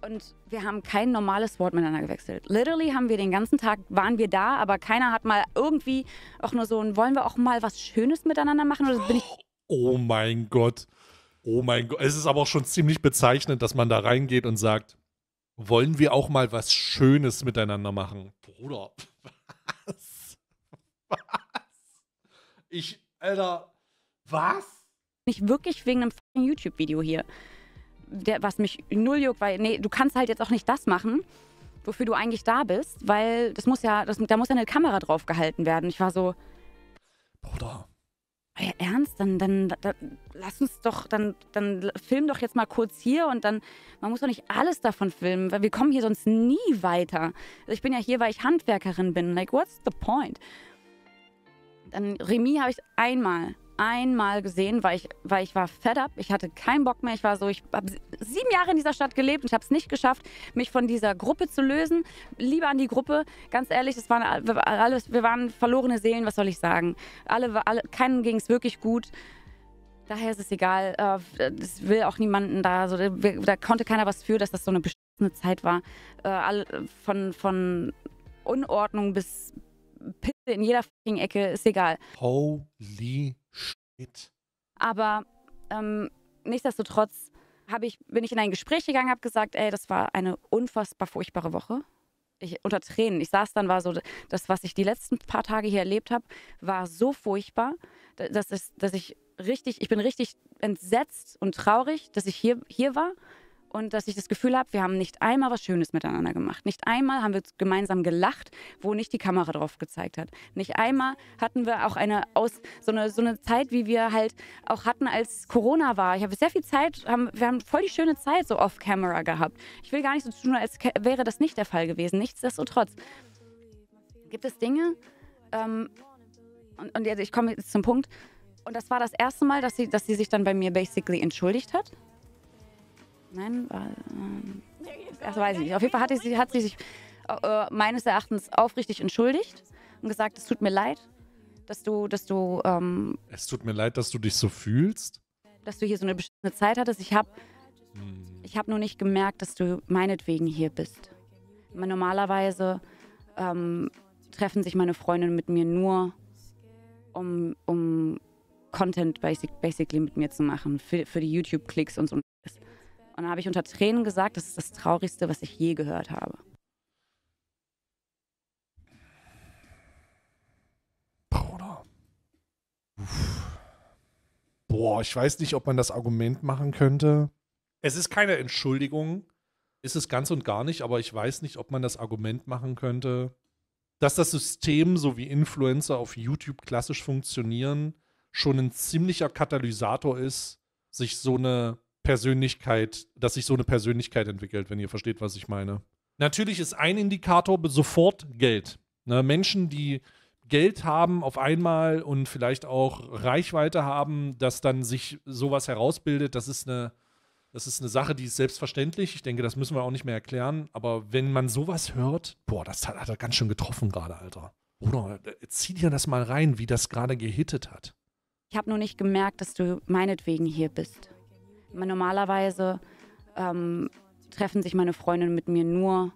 Und wir haben kein normales Wort miteinander gewechselt. Literally haben wir den ganzen Tag, waren wir da, aber keiner hat mal irgendwie auch nur so ein, wollen wir auch mal was Schönes miteinander machen? Oder bin ich oh mein Gott. Oh mein Gott. Es ist aber auch schon ziemlich bezeichnend, dass man da reingeht und sagt, wollen wir auch mal was Schönes miteinander machen? Bruder, was? Was? Ich, Alter, was? Nicht wirklich wegen einem YouTube-Video hier der, was mich null juckt, weil nee, du kannst halt jetzt auch nicht das machen, wofür du eigentlich da bist, weil das muss ja, das, da muss ja eine Kamera drauf gehalten werden. Ich war so, Bruder. Ja, ernst, dann, dann, dann, lass uns doch, dann, dann film doch jetzt mal kurz hier und dann, man muss doch nicht alles davon filmen, weil wir kommen hier sonst nie weiter. Also ich bin ja hier, weil ich Handwerkerin bin. Like, what's the point? Dann Remy habe ich einmal einmal gesehen, weil ich, weil ich war fed up, ich hatte keinen Bock mehr. Ich war so, ich habe sieben Jahre in dieser Stadt gelebt und ich habe es nicht geschafft, mich von dieser Gruppe zu lösen. Lieber an die Gruppe, ganz ehrlich, das waren alles, wir waren verlorene Seelen, was soll ich sagen? Alle, alle keinem ging es wirklich gut. Daher ist es egal. Das äh, will auch niemanden da. Also, da konnte keiner was für, dass das so eine beschissene Zeit war. Äh, von, von Unordnung bis Pisse in jeder fucking Ecke, ist egal. Holy It. Aber ähm, nichtsdestotrotz ich, bin ich in ein Gespräch gegangen, habe gesagt, ey, das war eine unfassbar furchtbare Woche. Ich, unter Tränen. Ich saß dann, war so, das, was ich die letzten paar Tage hier erlebt habe, war so furchtbar, dass, dass, dass ich richtig, ich bin richtig entsetzt und traurig, dass ich hier, hier war und dass ich das Gefühl habe, wir haben nicht einmal was Schönes miteinander gemacht. Nicht einmal haben wir gemeinsam gelacht, wo nicht die Kamera drauf gezeigt hat. Nicht einmal hatten wir auch eine aus so eine, so eine Zeit, wie wir halt auch hatten, als Corona war. Ich habe sehr viel Zeit, haben, wir haben voll die schöne Zeit so off Camera gehabt. Ich will gar nicht so tun, als wäre das nicht der Fall gewesen. Nichtsdestotrotz gibt es Dinge ähm, und, und ich komme jetzt zum Punkt. Und das war das erste Mal, dass sie, dass sie sich dann bei mir basically entschuldigt hat Nein, war. Äh, also weiß ich nicht. Auf jeden Fall hat sie, hat sie sich äh, äh, meines Erachtens aufrichtig entschuldigt und gesagt, es tut mir leid, dass du, dass du. Ähm, es tut mir leid, dass du dich so fühlst. Dass du hier so eine bestimmte Zeit hattest. Ich habe hm. hab nur nicht gemerkt, dass du meinetwegen hier bist. Normalerweise ähm, treffen sich meine Freundinnen mit mir nur, um, um Content basic, basically mit mir zu machen, für, für die YouTube-Klicks und so. Und dann habe ich unter Tränen gesagt, das ist das Traurigste, was ich je gehört habe. Bruder. Uff. Boah, ich weiß nicht, ob man das Argument machen könnte. Es ist keine Entschuldigung, ist es ganz und gar nicht, aber ich weiß nicht, ob man das Argument machen könnte, dass das System, so wie Influencer auf YouTube klassisch funktionieren, schon ein ziemlicher Katalysator ist, sich so eine Persönlichkeit, dass sich so eine Persönlichkeit entwickelt, wenn ihr versteht, was ich meine. Natürlich ist ein Indikator sofort Geld. Ne, Menschen, die Geld haben auf einmal und vielleicht auch Reichweite haben, dass dann sich sowas herausbildet, das ist eine, das ist eine Sache, die ist selbstverständlich. Ich denke, das müssen wir auch nicht mehr erklären. Aber wenn man sowas hört, boah, das hat, hat er ganz schön getroffen gerade, Alter. Bruder, zieh dir das mal rein, wie das gerade gehittet hat. Ich habe nur nicht gemerkt, dass du meinetwegen hier bist. Normalerweise ähm, treffen sich meine Freundinnen mit mir nur,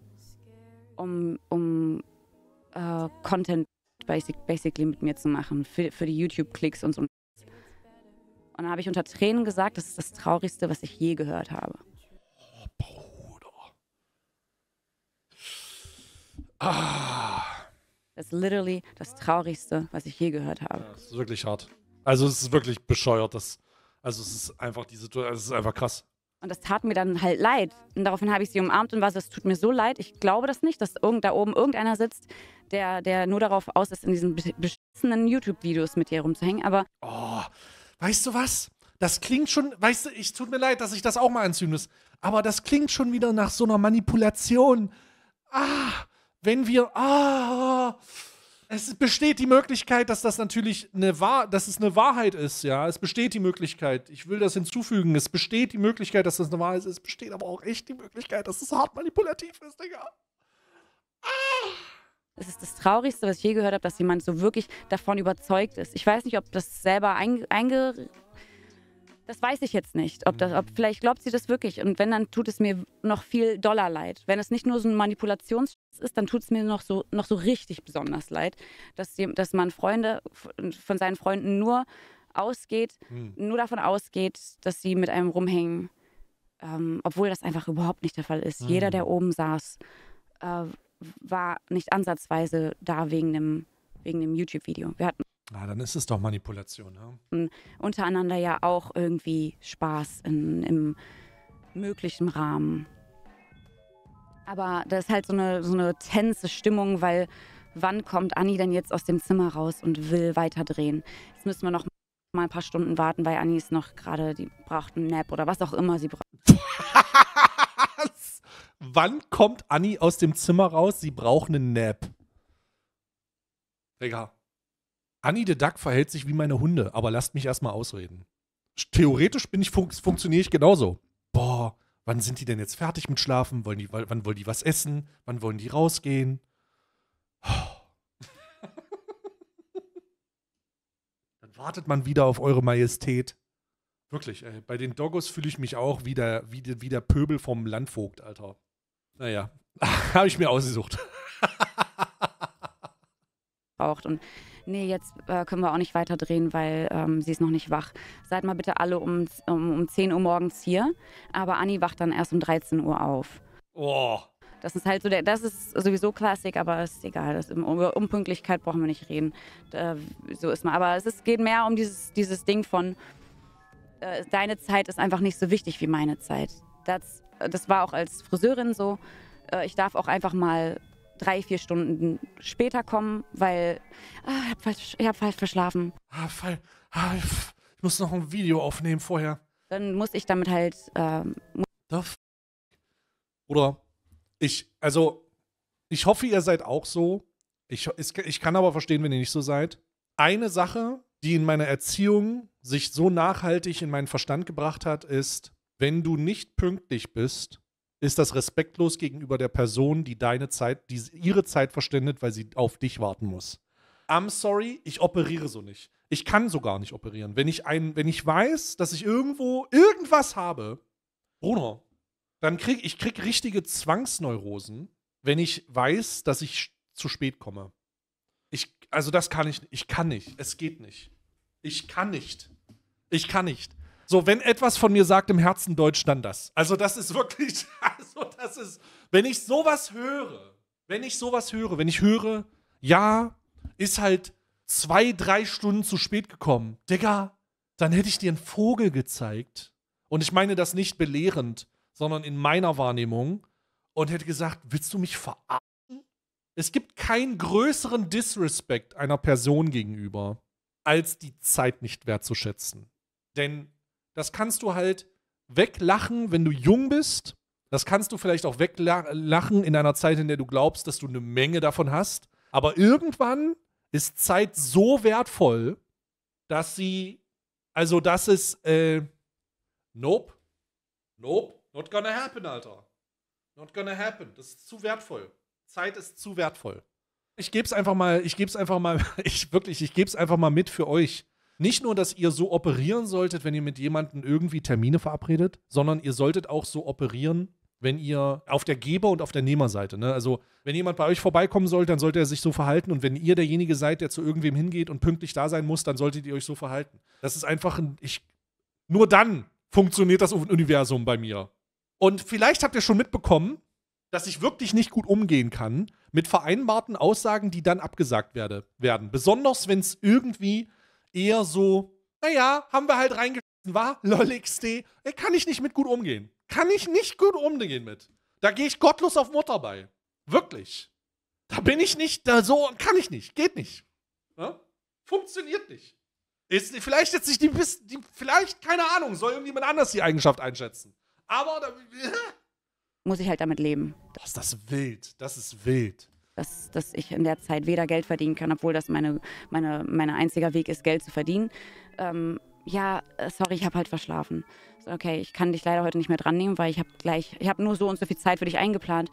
um, um äh, Content basic, basically mit mir zu machen, für, für die YouTube-Klicks und so. Und dann habe ich unter Tränen gesagt, das ist das Traurigste, was ich je gehört habe. Oh, Bruder. Ah. Das ist literally das Traurigste, was ich je gehört habe. Ja, das ist wirklich hart. Also es ist wirklich bescheuert, dass also es ist einfach die Situation, es ist einfach krass. Und das tat mir dann halt leid. Und daraufhin habe ich sie umarmt und war so, es tut mir so leid. Ich glaube das nicht, dass irgend, da oben irgendeiner sitzt, der, der nur darauf aus ist, in diesen beschissenen YouTube-Videos mit dir rumzuhängen. Aber. Oh, weißt du was? Das klingt schon, weißt du, ich tut mir leid, dass ich das auch mal anziehen muss. Aber das klingt schon wieder nach so einer Manipulation. Ah, wenn wir. Ah es besteht die Möglichkeit, dass das natürlich eine, Wahr dass es eine Wahrheit ist, ja. Es besteht die Möglichkeit. Ich will das hinzufügen. Es besteht die Möglichkeit, dass das eine Wahrheit ist. Es besteht aber auch echt die Möglichkeit, dass es hart manipulativ ist, Digga. Ah. Es ist das Traurigste, was ich je gehört habe, dass jemand so wirklich davon überzeugt ist. Ich weiß nicht, ob das selber einge das weiß ich jetzt nicht. Ob das, ob, vielleicht glaubt sie das wirklich. Und wenn, dann tut es mir noch viel doller leid. Wenn es nicht nur so ein Manipulations ist, dann tut es mir noch so, noch so richtig besonders leid, dass, die, dass man Freunde von seinen Freunden nur ausgeht, mhm. nur davon ausgeht, dass sie mit einem rumhängen. Ähm, obwohl das einfach überhaupt nicht der Fall ist. Mhm. Jeder, hm. der oben saß, äh, war nicht ansatzweise da wegen dem, wegen dem YouTube-Video. Wir hatten na, dann ist es doch Manipulation. Ja? Ne? Ähm, untereinander ja auch irgendwie Spaß in, im möglichen Rahmen. Aber da ist halt so eine, so eine tense Stimmung, weil wann kommt Anni denn jetzt aus dem Zimmer raus und will weiterdrehen? Jetzt müssen wir noch mal ein paar Stunden warten, weil Anni ist noch gerade, die braucht einen Nap oder was auch immer sie braucht. wann kommt Anni aus dem Zimmer raus? Sie braucht einen Nap. Egal. Annie the Duck verhält sich wie meine Hunde, aber lasst mich erstmal ausreden. Theoretisch bin ich fun funktioniere ich genauso. Boah, wann sind die denn jetzt fertig mit Schlafen? Wollen die, wann wollen die was essen? Wann wollen die rausgehen? Dann wartet man wieder auf eure Majestät. Wirklich, ey, bei den Doggos fühle ich mich auch wie der, wie, der, wie der Pöbel vom Landvogt, Alter. Naja, habe ich mir ausgesucht. Braucht Und nee, jetzt äh, können wir auch nicht weiter drehen, weil ähm, sie ist noch nicht wach. Seid mal bitte alle um, um, um 10 Uhr morgens hier. Aber Anni wacht dann erst um 13 Uhr auf. Oh. Das ist halt so der, das ist sowieso Klassik, aber ist egal. Das, über Unpünktlichkeit brauchen wir nicht reden. Äh, so ist man. Aber es ist, geht mehr um dieses, dieses Ding von, äh, deine Zeit ist einfach nicht so wichtig wie meine Zeit. Das, das war auch als Friseurin so. Äh, ich darf auch einfach mal drei, vier Stunden später kommen, weil ah, ich habe falsch verschlafen. Ah, fall, ah, ich muss noch ein Video aufnehmen vorher. Dann muss ich damit halt. Ähm, Oder ich, also ich hoffe, ihr seid auch so. Ich, ich kann aber verstehen, wenn ihr nicht so seid. Eine Sache, die in meiner Erziehung sich so nachhaltig in meinen Verstand gebracht hat, ist, wenn du nicht pünktlich bist, ist das respektlos gegenüber der Person, die deine Zeit, die ihre Zeit verständet, weil sie auf dich warten muss. I'm sorry, ich operiere so nicht. Ich kann so gar nicht operieren. Wenn ich ein, wenn ich weiß, dass ich irgendwo irgendwas habe, Bruno, dann krieg ich krieg richtige Zwangsneurosen, wenn ich weiß, dass ich zu spät komme. Ich, also das kann ich, ich kann nicht. Es geht nicht. Ich kann nicht. Ich kann nicht. So, wenn etwas von mir sagt, im Herzen Deutsch, dann das. Also, das ist wirklich, also, das ist, wenn ich sowas höre, wenn ich sowas höre, wenn ich höre, ja, ist halt zwei, drei Stunden zu spät gekommen, Digga, dann hätte ich dir einen Vogel gezeigt. Und ich meine das nicht belehrend, sondern in meiner Wahrnehmung und hätte gesagt, willst du mich verarschen? Es gibt keinen größeren Disrespect einer Person gegenüber, als die Zeit nicht wertzuschätzen. Denn das kannst du halt weglachen, wenn du jung bist. Das kannst du vielleicht auch weglachen in einer Zeit, in der du glaubst, dass du eine Menge davon hast. Aber irgendwann ist Zeit so wertvoll, dass sie, also dass es, äh, nope, nope, not gonna happen, Alter. Not gonna happen. Das ist zu wertvoll. Zeit ist zu wertvoll. Ich geb's einfach mal, ich geb's einfach mal, ich wirklich, ich geb's einfach mal mit für euch nicht nur, dass ihr so operieren solltet, wenn ihr mit jemandem irgendwie Termine verabredet, sondern ihr solltet auch so operieren, wenn ihr auf der Geber- und auf der Nehmerseite, ne? also wenn jemand bei euch vorbeikommen soll, dann sollte er sich so verhalten und wenn ihr derjenige seid, der zu irgendwem hingeht und pünktlich da sein muss, dann solltet ihr euch so verhalten. Das ist einfach ein, ich, nur dann funktioniert das Universum bei mir. Und vielleicht habt ihr schon mitbekommen, dass ich wirklich nicht gut umgehen kann mit vereinbarten Aussagen, die dann abgesagt werde, werden. Besonders wenn es irgendwie eher so, naja, haben wir halt reingeschissen, war LOLXD, kann ich nicht mit gut umgehen. Kann ich nicht gut umgehen mit. Da gehe ich gottlos auf Mutter bei. Wirklich. Da bin ich nicht, da so, kann ich nicht, geht nicht. Ja? Funktioniert nicht. Ist vielleicht jetzt nicht die, die, vielleicht, keine Ahnung, soll irgendjemand anders die Eigenschaft einschätzen. Aber da, Muss ich halt damit leben. Das ist das wild, das ist wild dass, dass ich in der Zeit weder Geld verdienen kann, obwohl das meine, meine, mein einziger Weg ist, Geld zu verdienen. Ähm, ja, äh, sorry, ich habe halt verschlafen. okay, ich kann dich leider heute nicht mehr dran nehmen, weil ich habe gleich, ich habe nur so und so viel Zeit für dich eingeplant.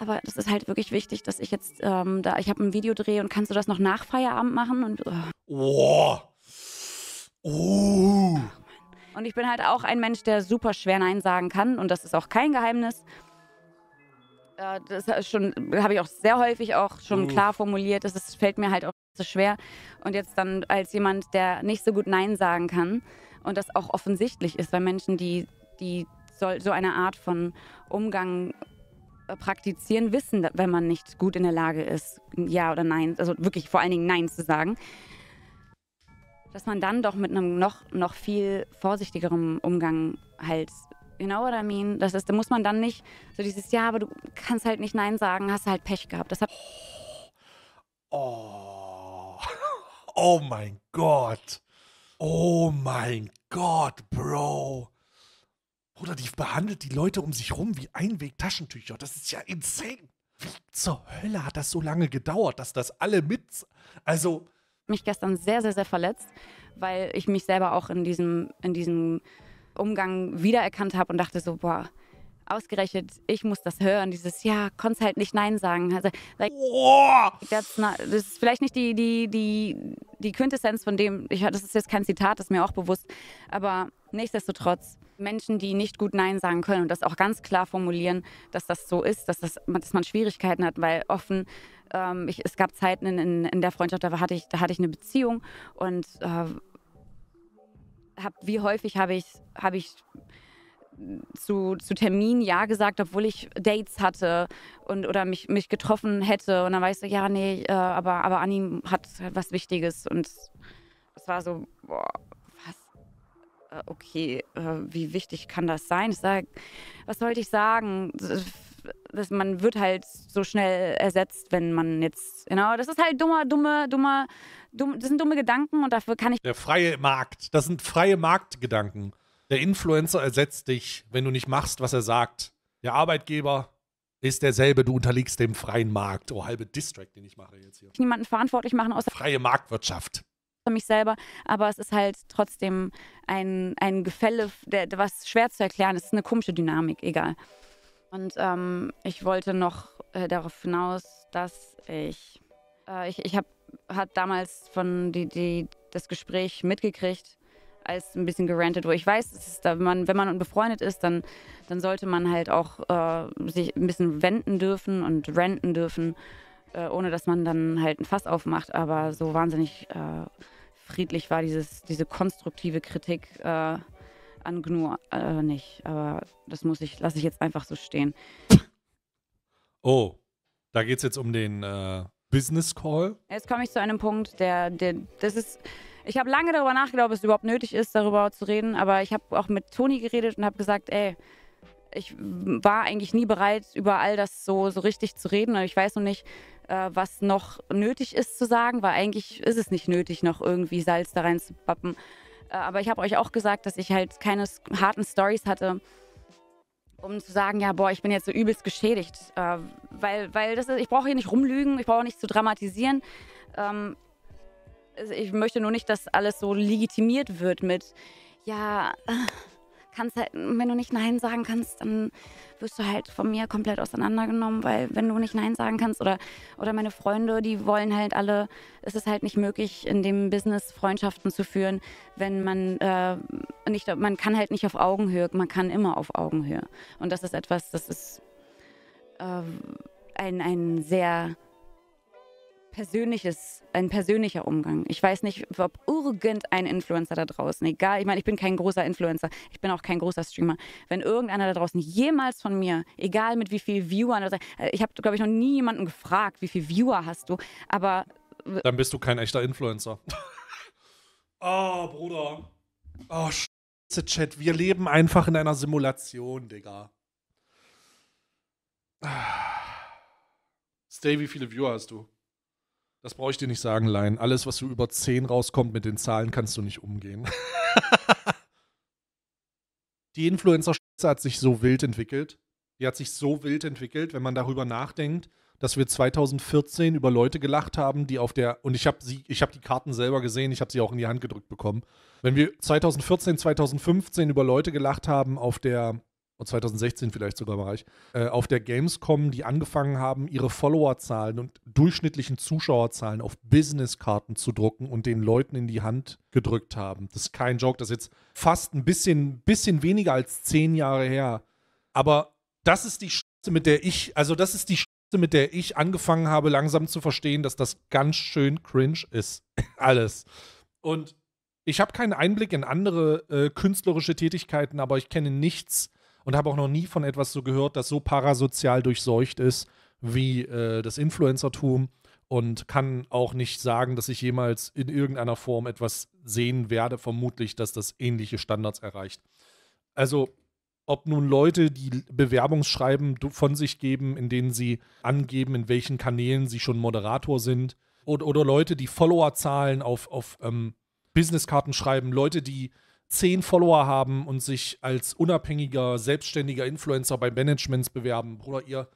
Aber das ist halt wirklich wichtig, dass ich jetzt ähm, da, ich habe ein Videodreh und kannst du das noch nach Feierabend machen? Und, oh. Oh. oh. Und ich bin halt auch ein Mensch, der super schwer Nein sagen kann und das ist auch kein Geheimnis. Äh, das ist schon habe ich auch sehr häufig auch schon mhm. klar formuliert. Das, fällt mir halt auch so schwer. Und jetzt dann als jemand, der nicht so gut Nein sagen kann und das auch offensichtlich ist weil Menschen, die, die so, so eine Art von Umgang äh, praktizieren, wissen, wenn man nicht gut in der Lage ist, Ja oder Nein, also wirklich vor allen Dingen Nein zu sagen, dass man dann doch mit einem noch, noch viel vorsichtigeren Umgang halt You know what I mean? Das ist, da muss man dann nicht so dieses, ja, aber du kannst halt nicht Nein sagen, hast halt Pech gehabt. Das hat oh. Oh mein Gott. Oh mein Gott, Bro. Bruder, die behandelt die Leute um sich rum wie Einweg-Taschentücher. Das ist ja insane. Wie zur Hölle hat das so lange gedauert, dass das alle mit. Also. Mich gestern sehr, sehr, sehr verletzt, weil ich mich selber auch in diesem, in diesem Umgang wiedererkannt habe und dachte so, boah, ausgerechnet, ich muss das hören, dieses, ja, konntest halt nicht Nein sagen. Also, like, oh. not, das ist vielleicht nicht die, die, die, die Quintessenz von dem, ich, das ist jetzt kein Zitat, das ist mir auch bewusst, aber nichtsdestotrotz, Menschen, die nicht gut Nein sagen können und das auch ganz klar formulieren, dass das so ist, dass, das, dass man Schwierigkeiten hat, weil offen, ähm, ich, es gab Zeiten in, in, in, der Freundschaft, da hatte, ich, da hatte ich eine Beziehung und äh, hab, wie häufig habe ich, hab ich zu, zu Terminen Ja gesagt, obwohl ich Dates hatte und oder mich, mich getroffen hätte. Und dann weißt du, ja, nee, äh, aber, aber Anni hat was Wichtiges. Und es war so, boah, was? Äh, okay, äh, wie wichtig kann das sein? Ich sage, was sollte ich sagen? Das, man wird halt so schnell ersetzt, wenn man jetzt, genau, das ist halt dummer, dummer, dummer dumm, das sind dumme Gedanken und dafür kann ich. Der freie Markt. Das sind freie Marktgedanken. Der Influencer ersetzt dich, wenn du nicht machst, was er sagt. Der Arbeitgeber ist derselbe, du unterliegst dem freien Markt. Oh, halbe Distrack, den ich mache jetzt hier. Niemanden verantwortlich machen außer. Freie Marktwirtschaft. Für mich selber, aber es ist halt trotzdem ein, ein Gefälle, der, was schwer zu erklären ist. Es ist eine komische Dynamik, egal. Und ähm, ich wollte noch äh, darauf hinaus, dass ich äh, ich ich habe hat damals von die, die, das Gespräch mitgekriegt, als ein bisschen gerantet wurde. Ich weiß, es da, wenn, man, wenn man befreundet ist, dann, dann sollte man halt auch äh, sich ein bisschen wenden dürfen und renten dürfen, äh, ohne dass man dann halt ein Fass aufmacht. Aber so wahnsinnig äh, friedlich war dieses, diese konstruktive Kritik äh, an Gnu äh, nicht. Aber das muss ich, lasse ich jetzt einfach so stehen. Oh, da geht es jetzt um den Business Call? Jetzt komme ich zu einem Punkt, der, der das ist. Ich habe lange darüber nachgedacht, ob es überhaupt nötig ist, darüber zu reden, aber ich habe auch mit Toni geredet und habe gesagt, ey, ich war eigentlich nie bereit, über all das so, so richtig zu reden. Und ich weiß noch nicht, äh, was noch nötig ist zu sagen, weil eigentlich ist es nicht nötig, noch irgendwie Salz da reinzupappen. Äh, aber ich habe euch auch gesagt, dass ich halt keine harten Stories hatte um zu sagen, ja, boah, ich bin jetzt so übelst geschädigt. Äh, weil, weil das ist, ich brauche hier nicht rumlügen, ich brauche nicht zu dramatisieren. Ähm, ich möchte nur nicht, dass alles so legitimiert wird mit, ja, kannst halt, wenn du nicht Nein sagen kannst, dann wirst du halt von mir komplett auseinandergenommen, weil wenn du nicht Nein sagen kannst oder, oder meine Freunde, die wollen halt alle, es ist halt nicht möglich, in dem Business Freundschaften zu führen, wenn man äh, nicht, man kann halt nicht auf Augenhöhe, man kann immer auf Augenhöhe. Und das ist etwas, das ist äh, ein, ein sehr persönliches, ein persönlicher Umgang. Ich weiß nicht, ob irgendein Influencer da draußen, egal, ich meine, ich bin kein großer Influencer, ich bin auch kein großer Streamer. Wenn irgendeiner da draußen jemals von mir, egal mit wie viel Viewern, oder, äh, ich habe, glaube ich, noch nie jemanden gefragt, wie viele Viewer hast du, aber. Dann bist du kein echter Influencer. oh, Bruder. Oh, Scheiße, Chat. Wir leben einfach in einer Simulation, Digga. Stay, wie viele Viewer hast du? Das brauche ich dir nicht sagen, Laien. Alles, was du über 10 rauskommt mit den Zahlen, kannst du nicht umgehen. die influencer hat sich so wild entwickelt. Die hat sich so wild entwickelt, wenn man darüber nachdenkt, dass wir 2014 über Leute gelacht haben, die auf der und ich habe sie ich habe die Karten selber gesehen, ich habe sie auch in die Hand gedrückt bekommen. Wenn wir 2014, 2015 über Leute gelacht haben auf der und 2016 vielleicht sogar war ich, äh, auf der Gamescom, die angefangen haben, ihre Followerzahlen und durchschnittlichen Zuschauerzahlen auf Businesskarten zu drucken und den Leuten in die Hand gedrückt haben. Das ist kein Joke, das ist jetzt fast ein bisschen, bisschen weniger als zehn Jahre her. Aber das ist die Scheiße, mit der ich, also das ist die Scheiße, mit der ich angefangen habe, langsam zu verstehen, dass das ganz schön cringe ist. Alles. Und ich habe keinen Einblick in andere äh, künstlerische Tätigkeiten, aber ich kenne nichts, und habe auch noch nie von etwas so gehört, das so parasozial durchseucht ist wie äh, das Influencertum und kann auch nicht sagen, dass ich jemals in irgendeiner Form etwas sehen werde, vermutlich, dass das ähnliche Standards erreicht. Also ob nun Leute, die Bewerbungsschreiben von sich geben, in denen sie angeben, in welchen Kanälen sie schon Moderator sind, oder, oder Leute, die Followerzahlen auf, auf ähm, Businesskarten schreiben, Leute, die zehn Follower haben und sich als unabhängiger, selbstständiger Influencer bei Managements bewerben. Bruder, ihr,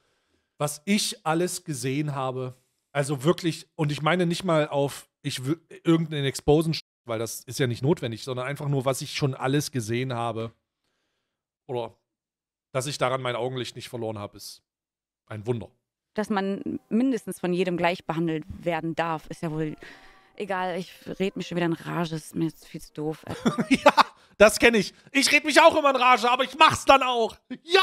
was ich alles gesehen habe, also wirklich, und ich meine nicht mal auf, ich irgendeinen Exposen, weil das ist ja nicht notwendig, sondern einfach nur, was ich schon alles gesehen habe. Oder dass ich daran mein Augenlicht nicht verloren habe, ist ein Wunder. Dass man mindestens von jedem gleich behandelt werden darf, ist ja wohl Egal, ich rede mich schon wieder in Rage, ist mir jetzt viel zu doof. ja, das kenne ich. Ich rede mich auch immer in Rage, aber ich mach's dann auch. Ja!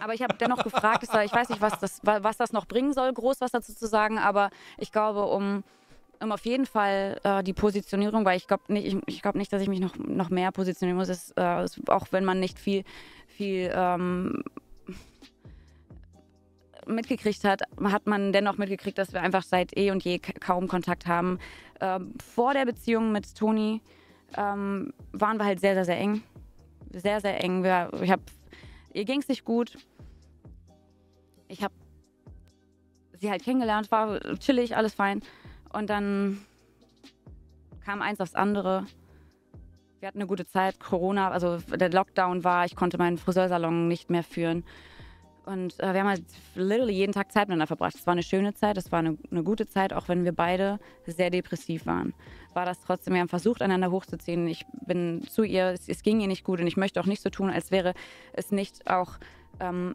aber ich habe dennoch gefragt, ich weiß nicht, was das, was das noch bringen soll, groß was dazu zu sagen, aber ich glaube, um, um auf jeden Fall äh, die Positionierung, weil ich glaube nicht, ich, ich glaub nicht, dass ich mich noch, noch mehr positionieren muss, ist, äh, auch wenn man nicht viel, viel ähm, mitgekriegt hat, hat man dennoch mitgekriegt, dass wir einfach seit eh und je kaum Kontakt haben. Ähm, vor der Beziehung mit Toni ähm, waren wir halt sehr, sehr, sehr eng. Sehr, sehr eng. Wir, ich hab, ihr ging es nicht gut. Ich habe sie halt kennengelernt, war chillig, alles fein. Und dann kam eins aufs andere. Wir hatten eine gute Zeit, Corona, also der Lockdown war, ich konnte meinen Friseursalon nicht mehr führen. Und äh, wir haben halt literally jeden Tag Zeit miteinander verbracht. Es war eine schöne Zeit, es war eine, eine, gute Zeit, auch wenn wir beide sehr depressiv waren. War das trotzdem, wir haben versucht, einander hochzuziehen. Ich bin zu ihr, es, es ging ihr nicht gut und ich möchte auch nicht so tun, als wäre es nicht auch. Ähm,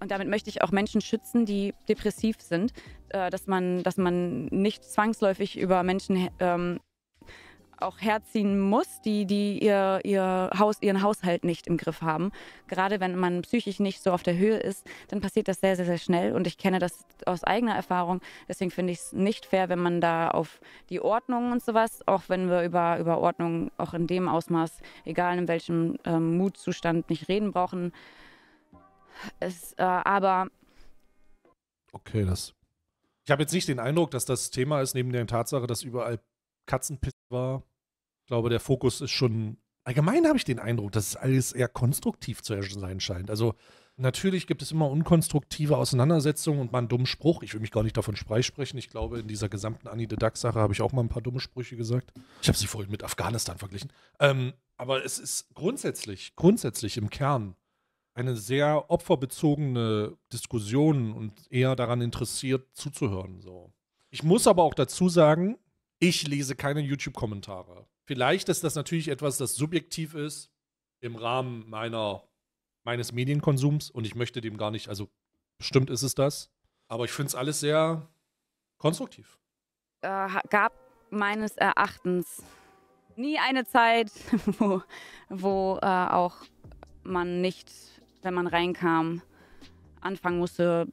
und damit möchte ich auch Menschen schützen, die depressiv sind, äh, dass, man, dass man nicht zwangsläufig über Menschen ähm, auch herziehen muss, die, die ihr, ihr Haus, ihren Haushalt nicht im Griff haben. Gerade wenn man psychisch nicht so auf der Höhe ist, dann passiert das sehr, sehr, sehr schnell. Und ich kenne das aus eigener Erfahrung. Deswegen finde ich es nicht fair, wenn man da auf die Ordnung und sowas, auch wenn wir über, über Ordnung auch in dem Ausmaß, egal in welchem ähm, Mutzustand, nicht reden brauchen. Es, äh, aber. Okay, das. Ich habe jetzt nicht den Eindruck, dass das Thema ist, neben der Tatsache, dass überall Katzenpiss war glaube, der Fokus ist schon. Allgemein habe ich den Eindruck, dass es alles eher konstruktiv zu sein scheint. Also natürlich gibt es immer unkonstruktive Auseinandersetzungen und mal einen dummen Spruch. Ich will mich gar nicht davon freisprechen. Ich glaube, in dieser gesamten Annie de Duck-Sache habe ich auch mal ein paar dumme Sprüche gesagt. Ich habe sie vorhin mit Afghanistan verglichen. Ähm, aber es ist grundsätzlich, grundsätzlich im Kern eine sehr opferbezogene Diskussion und eher daran interessiert zuzuhören. So. Ich muss aber auch dazu sagen, ich lese keine YouTube-Kommentare vielleicht ist das natürlich etwas, das subjektiv ist im Rahmen meiner, meines Medienkonsums und ich möchte dem gar nicht, also bestimmt ist es das, aber ich finde es alles sehr konstruktiv. Äh, gab meines Erachtens nie eine Zeit, wo, wo äh, auch man nicht, wenn man reinkam, anfangen musste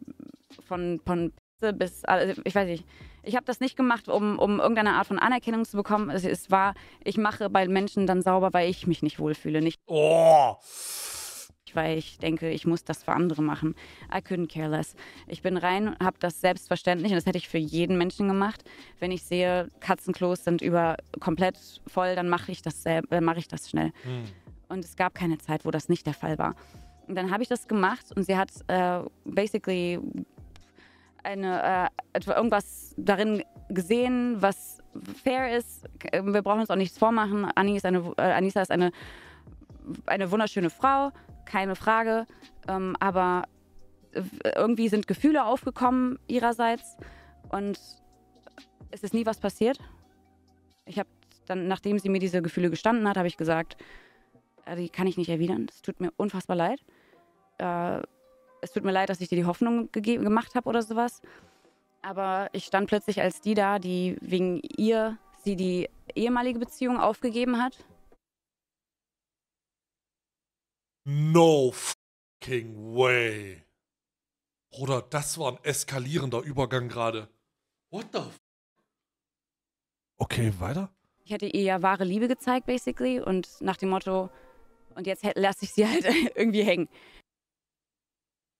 von, von bis, also ich weiß nicht, ich habe das nicht gemacht, um, um irgendeine Art von Anerkennung zu bekommen. Es, es war, ich mache bei Menschen dann sauber, weil ich mich nicht wohlfühle. Nicht, oh. weil ich denke, ich muss das für andere machen. I couldn't care less. Ich bin rein, habe das selbstverständlich und das hätte ich für jeden Menschen gemacht. Wenn ich sehe, Katzenklos sind über komplett voll, dann mache ich, das, mach ich das schnell. Hm. Und es gab keine Zeit, wo das nicht der Fall war. Und dann habe ich das gemacht und sie hat äh, basically eine, äh, irgendwas darin gesehen, was fair ist. Wir brauchen uns auch nichts vormachen. Annie ist eine, äh, Anissa ist eine, eine wunderschöne Frau, keine Frage. Ähm, aber irgendwie sind Gefühle aufgekommen ihrerseits und es ist nie was passiert. Ich habe dann, nachdem sie mir diese Gefühle gestanden hat, habe ich gesagt, äh, die kann ich nicht erwidern. Es tut mir unfassbar leid. Äh, es tut mir leid, dass ich dir die Hoffnung gemacht habe oder sowas. Aber ich stand plötzlich als die da, die wegen ihr sie die ehemalige Beziehung aufgegeben hat. No fucking way. Bruder, das war ein eskalierender Übergang gerade. What the f Okay, weiter? Ich hätte ihr ja wahre Liebe gezeigt, basically, und nach dem Motto, und jetzt lasse ich sie halt irgendwie hängen.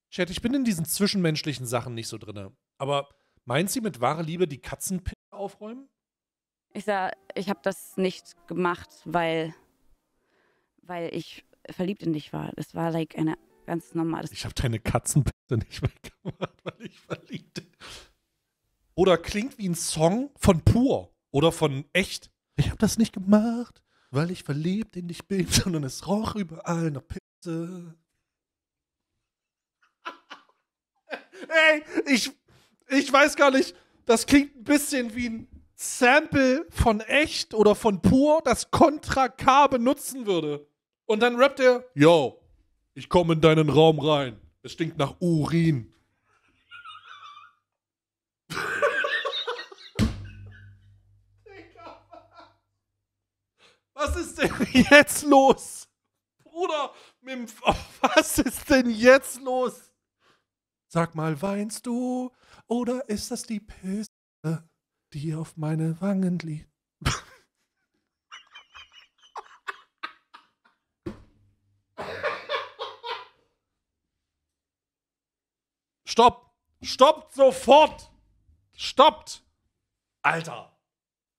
Chat, ich bin in diesen zwischenmenschlichen Sachen nicht so drin. Aber meint sie mit wahre Liebe die Katzenpisse aufräumen? Ich sah, ich habe das nicht gemacht, weil, weil ich verliebt in dich war. Das war like eine ganz normale. Ich habe deine Katzenpisse nicht weggemacht, weil ich verliebt bin. Oder klingt wie ein Song von Pur oder von Echt. Ich habe das nicht gemacht, weil ich verliebt in dich bin, sondern es roch überall nach Pisse. Ey, ich, ich weiß gar nicht, das klingt ein bisschen wie ein Sample von echt oder von pur, das Contra K benutzen würde. Und dann rappt er, yo, ich komme in deinen Raum rein. Es stinkt nach Urin. Was ist denn jetzt los? Bruder, was ist denn jetzt los? Sag mal, weinst du? Oder ist das die Pisse, die auf meine Wangen liegt? Stopp! Stoppt sofort! Stoppt! Alter,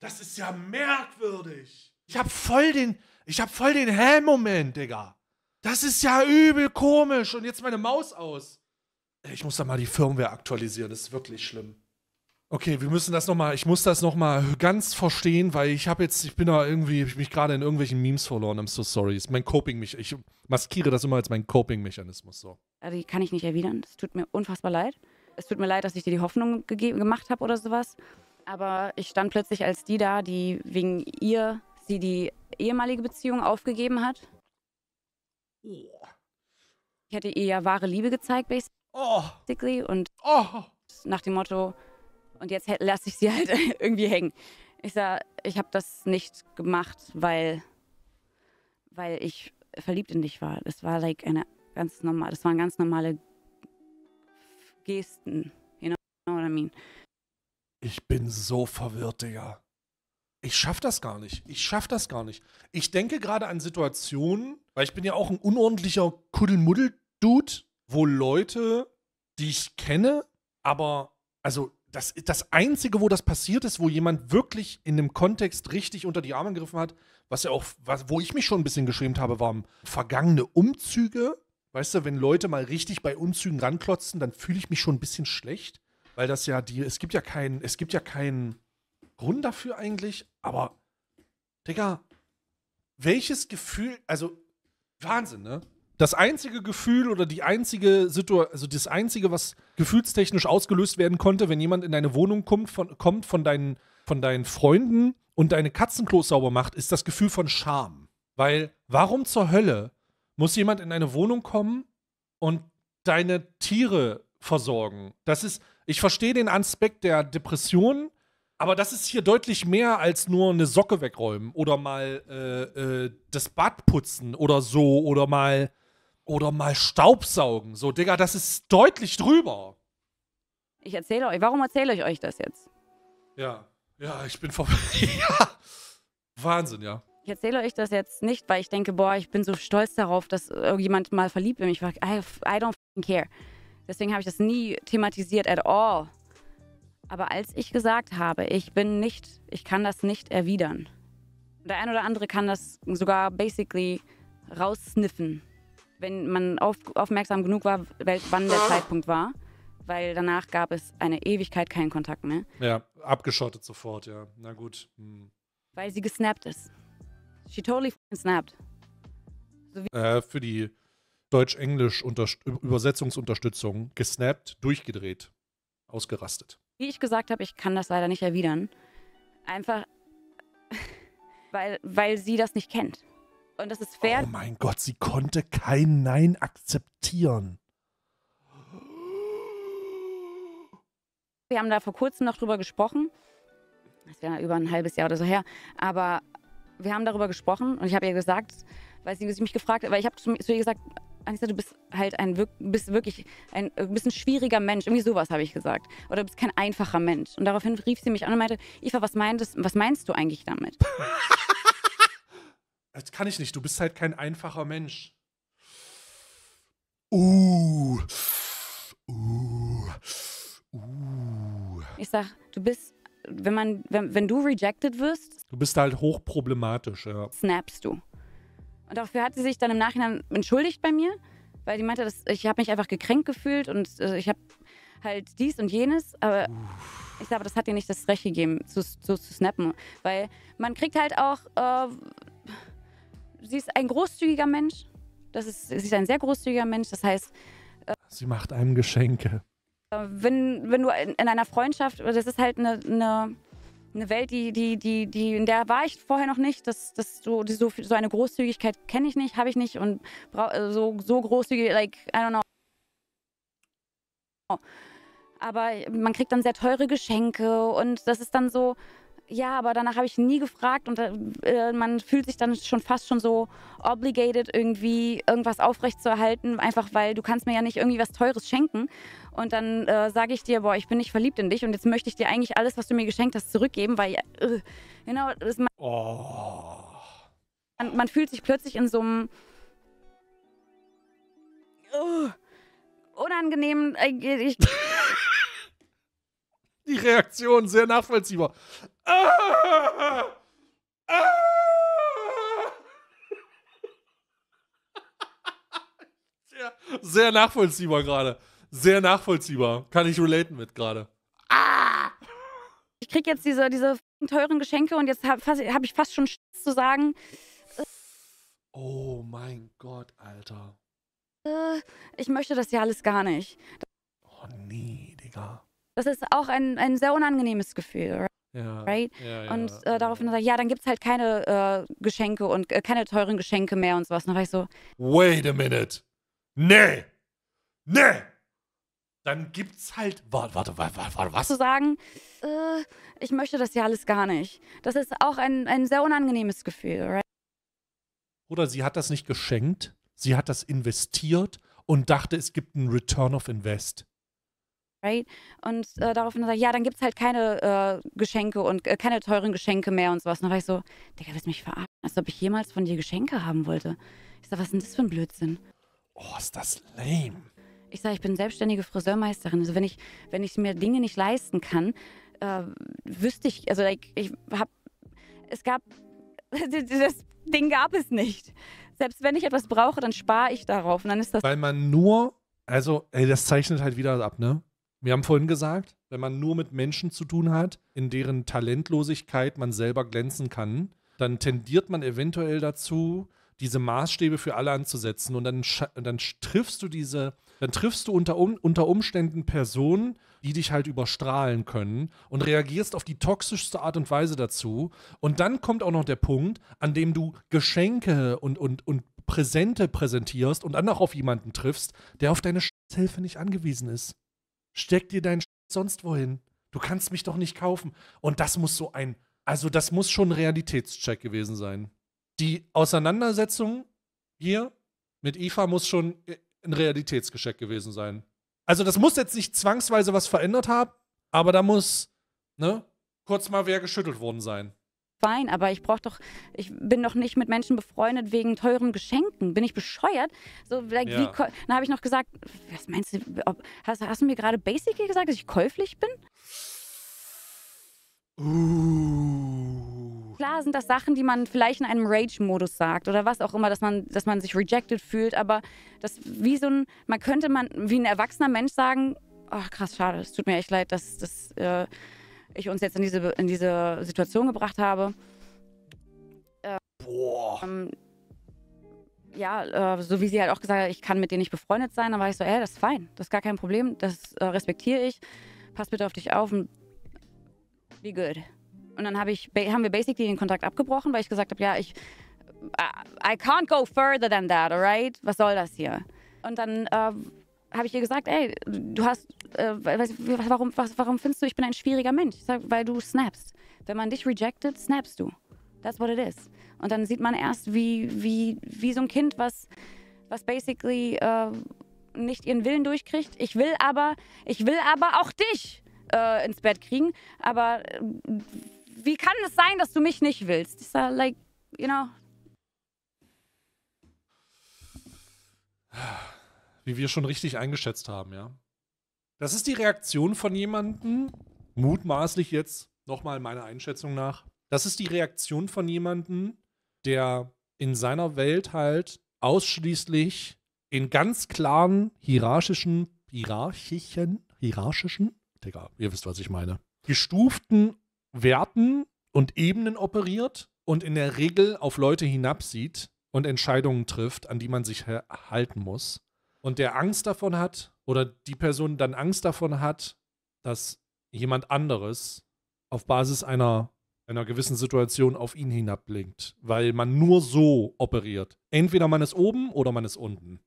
das ist ja merkwürdig. Ich hab voll den, ich hab voll den Hell-Moment, Digga. Das ist ja übel komisch. Und jetzt meine Maus aus ich muss da mal die Firmware aktualisieren, das ist wirklich schlimm. Okay, wir müssen das nochmal, ich muss das nochmal ganz verstehen, weil ich habe jetzt, ich bin da irgendwie, ich mich gerade in irgendwelchen Memes verloren, I'm so sorry. Ist mein Coping, mich, ich maskiere das immer als mein Coping-Mechanismus, so. Also, die kann ich nicht erwidern, das tut mir unfassbar leid. Es tut mir leid, dass ich dir die Hoffnung gemacht habe oder sowas. Aber ich stand plötzlich als die da, die wegen ihr, sie die ehemalige Beziehung aufgegeben hat. Ich hätte ihr ja wahre Liebe gezeigt, basically. Oh. Und oh. nach dem Motto, und jetzt lasse ich sie halt irgendwie hängen. Ich sah, ich habe das nicht gemacht, weil, weil ich verliebt in dich war. Das war like eine ganz normal, das waren ganz normale Gesten. You know what I mean? Ich bin so verwirrt, Digga. Ich schaff das gar nicht. Ich schaff das gar nicht. Ich denke gerade an Situationen, weil ich bin ja auch ein unordentlicher Kuddelmuddel-Dude, wo Leute, die ich kenne, aber also das, das Einzige, wo das passiert ist, wo jemand wirklich in einem Kontext richtig unter die Arme gegriffen hat, was ja auch, was, wo ich mich schon ein bisschen geschämt habe, waren vergangene Umzüge. Weißt du, wenn Leute mal richtig bei Umzügen ranklotzen, dann fühle ich mich schon ein bisschen schlecht, weil das ja die, es gibt ja keinen, es gibt ja keinen Grund dafür eigentlich, aber Digga, welches Gefühl, also Wahnsinn, ne? das einzige Gefühl oder die einzige Situation, also das einzige, was gefühlstechnisch ausgelöst werden konnte, wenn jemand in deine Wohnung kommt von, kommt von, deinen, von deinen Freunden und deine Katzenklo sauber macht, ist das Gefühl von Scham. Weil warum zur Hölle muss jemand in deine Wohnung kommen und deine Tiere versorgen? Das ist, ich verstehe den Aspekt der Depression, aber das ist hier deutlich mehr als nur eine Socke wegräumen oder mal äh, äh, das Bad putzen oder so oder mal oder mal Staubsaugen. So, Digga, das ist deutlich drüber. Ich erzähle euch, warum erzähle ich euch das jetzt? Ja, ja, ich bin vorbei. ja. Wahnsinn, ja. Ich erzähle euch das jetzt nicht, weil ich denke, boah, ich bin so stolz darauf, dass irgendjemand mal verliebt in mich war. I, I don't care. Deswegen habe ich das nie thematisiert at all. Aber als ich gesagt habe, ich bin nicht, ich kann das nicht erwidern. Der ein oder andere kann das sogar basically raussniffen, wenn man auf, aufmerksam genug war, wann der Zeitpunkt war. Weil danach gab es eine Ewigkeit keinen Kontakt mehr. Ja, abgeschottet sofort, ja. Na gut. Hm. Weil sie gesnappt ist. She totally snapped. So äh, für die Deutsch-Englisch Übersetzungsunterstützung gesnappt, durchgedreht, ausgerastet. Wie ich gesagt habe, ich kann das leider nicht erwidern. Einfach, weil, weil sie das nicht kennt und das ist oh fair. Oh mein Gott, sie konnte kein Nein akzeptieren. Wir haben da vor kurzem noch drüber gesprochen. Das wäre über ein halbes Jahr oder so her. Aber wir haben darüber gesprochen und ich habe ihr gesagt, weil sie mich gefragt hat, weil ich habe zu ihr gesagt, Anissa, du bist halt ein bist wirklich ein, ein bisschen schwieriger Mensch. Irgendwie sowas habe ich gesagt. Oder du bist kein einfacher Mensch. Und daraufhin rief sie mich an und meinte, Eva, was meinst, was meinst du eigentlich damit? Das kann ich nicht. Du bist halt kein einfacher Mensch. Uh. Uh. Uh. Ich sag, du bist, wenn man, wenn, wenn du rejected wirst. Du bist halt hochproblematisch, ja. Snappst du. Und dafür hat sie sich dann im Nachhinein entschuldigt bei mir, weil die meinte, dass ich habe mich einfach gekränkt gefühlt und äh, ich habe halt dies und jenes, aber ich glaube, das hat ihr nicht das Recht gegeben, zu, zu, zu snappen. Weil man kriegt halt auch äh, sie ist ein großzügiger Mensch. Das ist, sie ist ein sehr großzügiger Mensch. Das heißt. Äh, sie macht einem Geschenke. Äh, wenn, wenn du in, in einer Freundschaft, das ist halt eine, eine, eine, Welt, die, die, die, die, in der war ich vorher noch nicht. Das, das so, so, so eine Großzügigkeit kenne ich nicht, habe ich nicht. Und äh, so, so großzügig, like, I don't know. Aber man kriegt dann sehr teure Geschenke und das ist dann so, ja, aber danach habe ich nie gefragt und äh, äh, man fühlt sich dann schon fast schon so obligated, irgendwie irgendwas aufrechtzuerhalten, einfach weil du kannst mir ja nicht irgendwie was Teures schenken. Und dann äh, sage ich dir, boah, ich bin nicht verliebt in dich und jetzt möchte ich dir eigentlich alles, was du mir geschenkt hast, zurückgeben, weil, äh, genau, das, man, oh. man, man, fühlt sich plötzlich in so einem... Uh, unangenehmen... Äh, ich, Die Reaktion sehr nachvollziehbar. Ah! Ah! Sehr, sehr nachvollziehbar gerade. Sehr nachvollziehbar. Kann ich relaten mit gerade. Ah! Ich krieg jetzt diese, diese teuren Geschenke und jetzt habe hab ich fast schon Schiss zu sagen. Oh mein Gott, Alter. Äh, ich möchte das ja alles gar nicht. oh nee, Digga. Das ist auch ein, ein sehr unangenehmes Gefühl. right? Ja, right? Ja, und ja, äh, mhm. daraufhin sagt, ja, dann gibt es halt keine äh, Geschenke und äh, keine teuren Geschenke mehr und sowas. Und dann war ich so, wait a minute. Nee. Nee. Dann gibt's halt. Warte, warte, warte, warte was? Zu sagen, äh, ich möchte das ja alles gar nicht. Das ist auch ein, ein sehr unangenehmes Gefühl, right? Oder sie hat das nicht geschenkt, sie hat das investiert und dachte, es gibt einen Return of Invest right? Und äh, daraufhin sagt ja, dann gibt es halt keine äh, Geschenke und äh, keine teuren Geschenke mehr und sowas. Und dann war ich so, Digga, willst du mich verarschen? Als ob ich jemals von dir Geschenke haben wollte. Ich sag, was ist denn das für ein Blödsinn? Oh, ist das lame. Ich sage, ich bin selbstständige Friseurmeisterin. Also wenn ich, wenn ich mir Dinge nicht leisten kann, äh, wüsste ich, also ich, ich habe, es gab, das Ding gab es nicht. Selbst wenn ich etwas brauche, dann spare ich darauf und dann ist das. Weil man nur, also ey, das zeichnet halt wieder ab, ne? Wir haben vorhin gesagt, wenn man nur mit Menschen zu tun hat, in deren Talentlosigkeit man selber glänzen kann, dann tendiert man eventuell dazu, diese Maßstäbe für alle anzusetzen. Und dann, dann triffst du diese, dann triffst du unter, unter Umständen Personen, die dich halt überstrahlen können und reagierst auf die toxischste Art und Weise dazu. Und dann kommt auch noch der Punkt, an dem du Geschenke und, und, und Präsente präsentierst und dann auch auf jemanden triffst, der auf deine Hilfe nicht angewiesen ist. Steck dir deinen Sch sonst wohin. Du kannst mich doch nicht kaufen. Und das muss so ein, also das muss schon ein Realitätscheck gewesen sein. Die Auseinandersetzung hier mit IFA muss schon äh, ein Realitätsgeschenk gewesen sein. Also das muss jetzt nicht zwangsweise was verändert haben, aber da muss ne, kurz mal wer geschüttelt worden sein fein, aber ich brauche doch, ich bin doch nicht mit Menschen befreundet wegen teuren Geschenken. Bin ich bescheuert? So, like, ja. wie, dann habe ich noch gesagt, was meinst du, ob, hast, hast, du mir gerade basically gesagt, dass ich käuflich bin? Uh. Klar sind das Sachen, die man vielleicht in einem Rage-Modus sagt oder was auch immer, dass man, dass man sich rejected fühlt, aber das wie so ein, man könnte man wie ein erwachsener Mensch sagen, ach krass, schade, es tut mir echt leid, dass das äh, ich uns jetzt in diese, in diese Situation gebracht habe. Äh, Boah. Ähm, ja, äh, so wie sie halt auch gesagt hat, ich kann mit dir nicht befreundet sein, dann war ich so, ey, das ist fein, das ist gar kein Problem, das äh, respektiere ich, pass bitte auf dich auf und be good. Und dann hab ich, haben wir basically den Kontakt abgebrochen, weil ich gesagt habe, ja, ich, I, äh, I can't go further than that, alright? Was soll das hier? Und dann äh, habe ich ihr gesagt, ey, du hast, äh, warum, was, warum findest du, ich bin ein schwieriger Mensch? Ich sag, weil du snapst. Wenn man dich rejected, snapst du. That's what it is. Und dann sieht man erst, wie, wie, wie so ein Kind, was, was basically äh, nicht ihren Willen durchkriegt. Ich will aber, ich will aber auch dich äh, ins Bett kriegen. Aber äh, wie kann es sein, dass du mich nicht willst? Ich sag, like, you know wie wir schon richtig eingeschätzt haben, ja. Das ist die Reaktion von jemandem, mutmaßlich jetzt nochmal meiner Einschätzung nach, das ist die Reaktion von jemandem, der in seiner Welt halt ausschließlich in ganz klaren hierarchischen, hierarchischen, hierarchischen, Digga, ihr wisst, was ich meine, gestuften Werten und Ebenen operiert und in der Regel auf Leute hinabsieht und Entscheidungen trifft, an die man sich halten muss und der Angst davon hat oder die Person dann Angst davon hat, dass jemand anderes auf Basis einer, einer gewissen Situation auf ihn hinabblinkt, weil man nur so operiert. Entweder man ist oben oder man ist unten.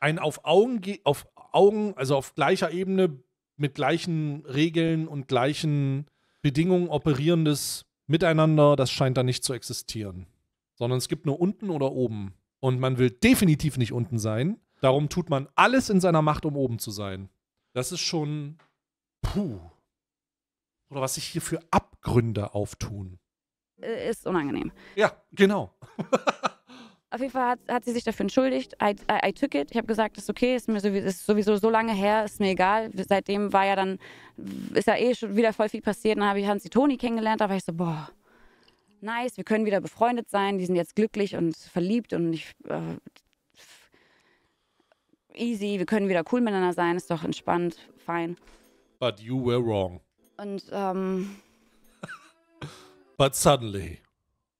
Ein auf Augen, auf Augen also auf gleicher Ebene mit gleichen Regeln und gleichen Bedingungen operierendes Miteinander, das scheint da nicht zu existieren. Sondern es gibt nur unten oder oben. Und man will definitiv nicht unten sein, Darum tut man alles in seiner Macht, um oben zu sein. Das ist schon. Puh. Oder was sich hier für Abgründe auftun. Äh, ist unangenehm. Ja, genau. Auf jeden Fall hat, hat, sie sich dafür entschuldigt. I, I, I took it. Ich habe gesagt, ist okay, ist mir sowieso, ist sowieso, so lange her, ist mir egal. Seitdem war ja dann, ist ja eh schon wieder voll viel passiert. Dann habe ich Hansi Toni kennengelernt. Da war ich so, boah, nice, wir können wieder befreundet sein. Die sind jetzt glücklich und verliebt und ich, äh, easy, wir können wieder cool miteinander sein, ist doch entspannt, fein. But you were wrong. Und, ähm. But suddenly,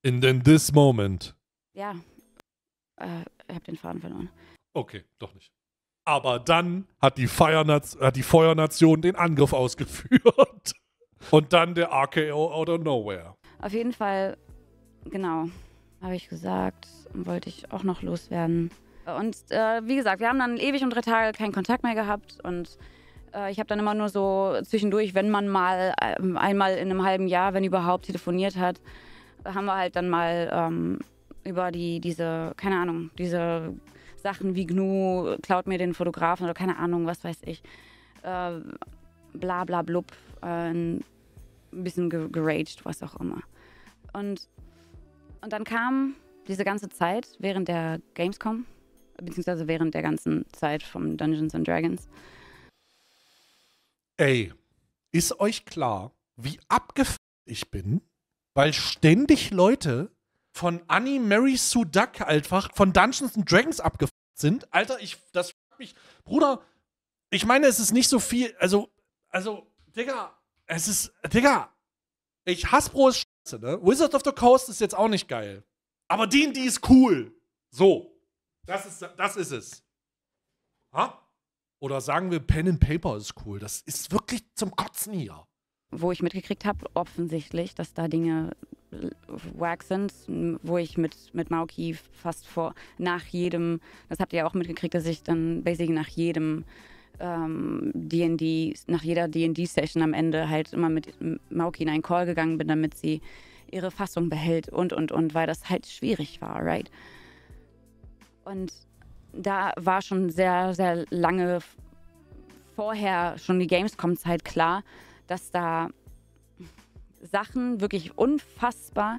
in, in this moment. Ja. Äh, ich hab den Faden verloren. Okay, doch nicht. Aber dann hat die, Feuernation, hat die Feuernation den Angriff ausgeführt. Und dann der RKO out of nowhere. Auf jeden Fall, genau, habe ich gesagt, wollte ich auch noch loswerden. Und äh, wie gesagt, wir haben dann ewig und drei Tage keinen Kontakt mehr gehabt und äh, ich habe dann immer nur so zwischendurch, wenn man mal äh, einmal in einem halben Jahr, wenn überhaupt, telefoniert hat, haben wir halt dann mal ähm, über die, diese, keine Ahnung, diese Sachen wie GNU, klaut mir den Fotografen oder keine Ahnung, was weiß ich, äh, bla bla blub, äh, ein bisschen geraged, was auch immer. Und, und dann kam diese ganze Zeit während der Gamescom beziehungsweise während der ganzen Zeit von Dungeons and Dragons. Ey, ist euch klar, wie abgefuckt ich bin, weil ständig Leute von Annie Mary Sue Duck einfach von Dungeons and Dragons abgefuckt sind? Alter, ich, das fuckt mich. Bruder, ich meine, es ist nicht so viel, also, also, Digga, es ist, Digga, ich hasse ist scheiße, ne? Wizard of the Coast ist jetzt auch nicht geil. Aber D&D ist cool. So, das ist, das ist es. Ha? Oder sagen wir, Pen and Paper ist cool. Das ist wirklich zum Kotzen hier. Wo ich mitgekriegt habe, offensichtlich, dass da Dinge wack sind, wo ich mit, mit Mauki fast vor, nach jedem, das habt ihr ja auch mitgekriegt, dass ich dann basically nach jedem ähm, nach jeder D&D-Session am Ende halt immer mit Mauki in einen Call gegangen bin, damit sie ihre Fassung behält und, und, und, weil das halt schwierig war, right? Und da war schon sehr, sehr lange vorher schon die Gamescom-Zeit klar, dass da Sachen wirklich unfassbar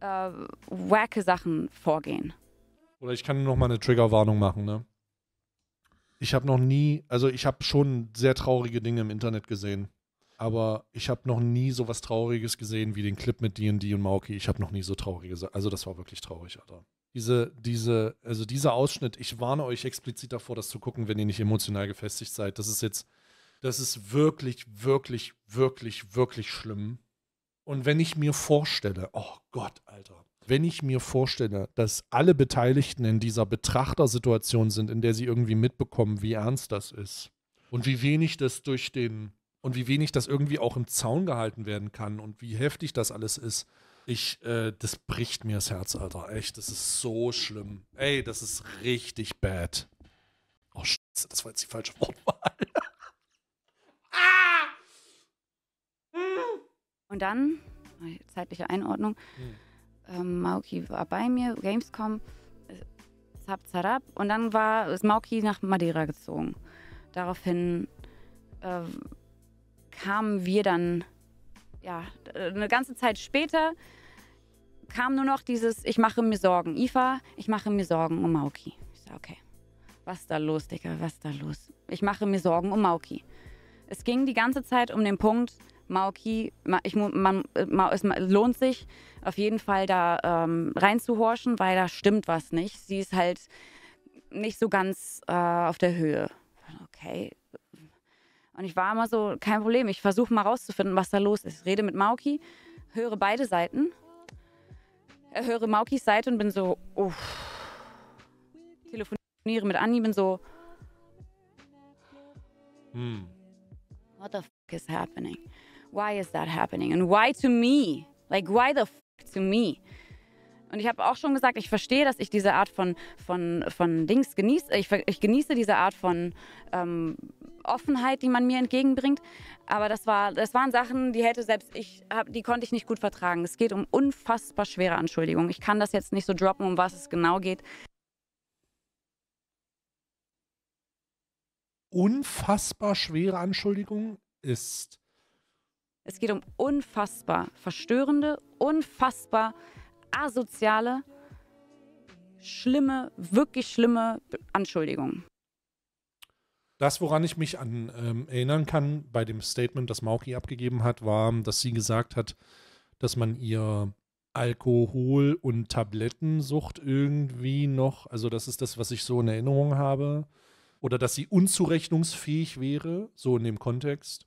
äh, wacke Sachen vorgehen. Oder ich kann noch mal eine Triggerwarnung machen, ne? Ich habe noch nie, also ich habe schon sehr traurige Dinge im Internet gesehen, aber ich habe noch nie so was Trauriges gesehen wie den Clip mit D&D und Mauki. Ich habe noch nie so traurige, also das war wirklich traurig, Alter diese, diese, also dieser Ausschnitt, ich warne euch explizit davor, das zu gucken, wenn ihr nicht emotional gefestigt seid. Das ist jetzt, das ist wirklich, wirklich, wirklich, wirklich schlimm. Und wenn ich mir vorstelle, oh Gott, Alter, wenn ich mir vorstelle, dass alle Beteiligten in dieser Betrachtersituation sind, in der sie irgendwie mitbekommen, wie ernst das ist und wie wenig das durch den und wie wenig das irgendwie auch im Zaun gehalten werden kann und wie heftig das alles ist, ich, äh, das bricht mir das Herz, Alter. Echt, das ist so schlimm. Ey, das ist richtig bad. Oh, Scheiße, das war jetzt die falsche Wortwahl. ah! Und dann, zeitliche Einordnung, hm. ähm, Mauki war bei mir, Gamescom, äh, zap, zarab, und dann war, ist Mauki nach Madeira gezogen. Daraufhin äh, kamen wir dann ja, eine ganze Zeit später kam nur noch dieses, ich mache mir Sorgen. Iva, ich mache mir Sorgen um Mauki. Ich sage, okay, was ist da los, Digga, was ist da los? Ich mache mir Sorgen um Mauki. Es ging die ganze Zeit um den Punkt, Mauki, ich, man, es lohnt sich auf jeden Fall da ähm, reinzuhorchen, weil da stimmt was nicht. Sie ist halt nicht so ganz äh, auf der Höhe. Okay. Und ich war immer so, kein Problem, ich versuche mal rauszufinden, was da los ist. Rede mit Mauki, höre beide Seiten höre Maukis Seite und bin so, uff. Telefoniere mit Anni, bin so, Hm. what the f is happening? Why is that happening? And why to me? Like, why the f to me? Und ich habe auch schon gesagt, ich verstehe, dass ich diese Art von, von, von Dings genieße. Ich, ich genieße diese Art von ähm, Offenheit, die man mir entgegenbringt. Aber das, war, das waren Sachen, die hätte selbst ich, hab, die konnte ich nicht gut vertragen. Es geht um unfassbar schwere Anschuldigungen. Ich kann das jetzt nicht so droppen, um was es genau geht. Unfassbar schwere Anschuldigungen ist. Es geht um unfassbar verstörende, unfassbar asoziale, schlimme, wirklich schlimme Anschuldigungen. Das, woran ich mich an ähm, erinnern kann bei dem Statement, das Mauki abgegeben hat, war, dass sie gesagt hat, dass man ihr Alkohol- und Tablettensucht irgendwie noch, also das ist das, was ich so in Erinnerung habe, oder dass sie unzurechnungsfähig wäre, so in dem Kontext.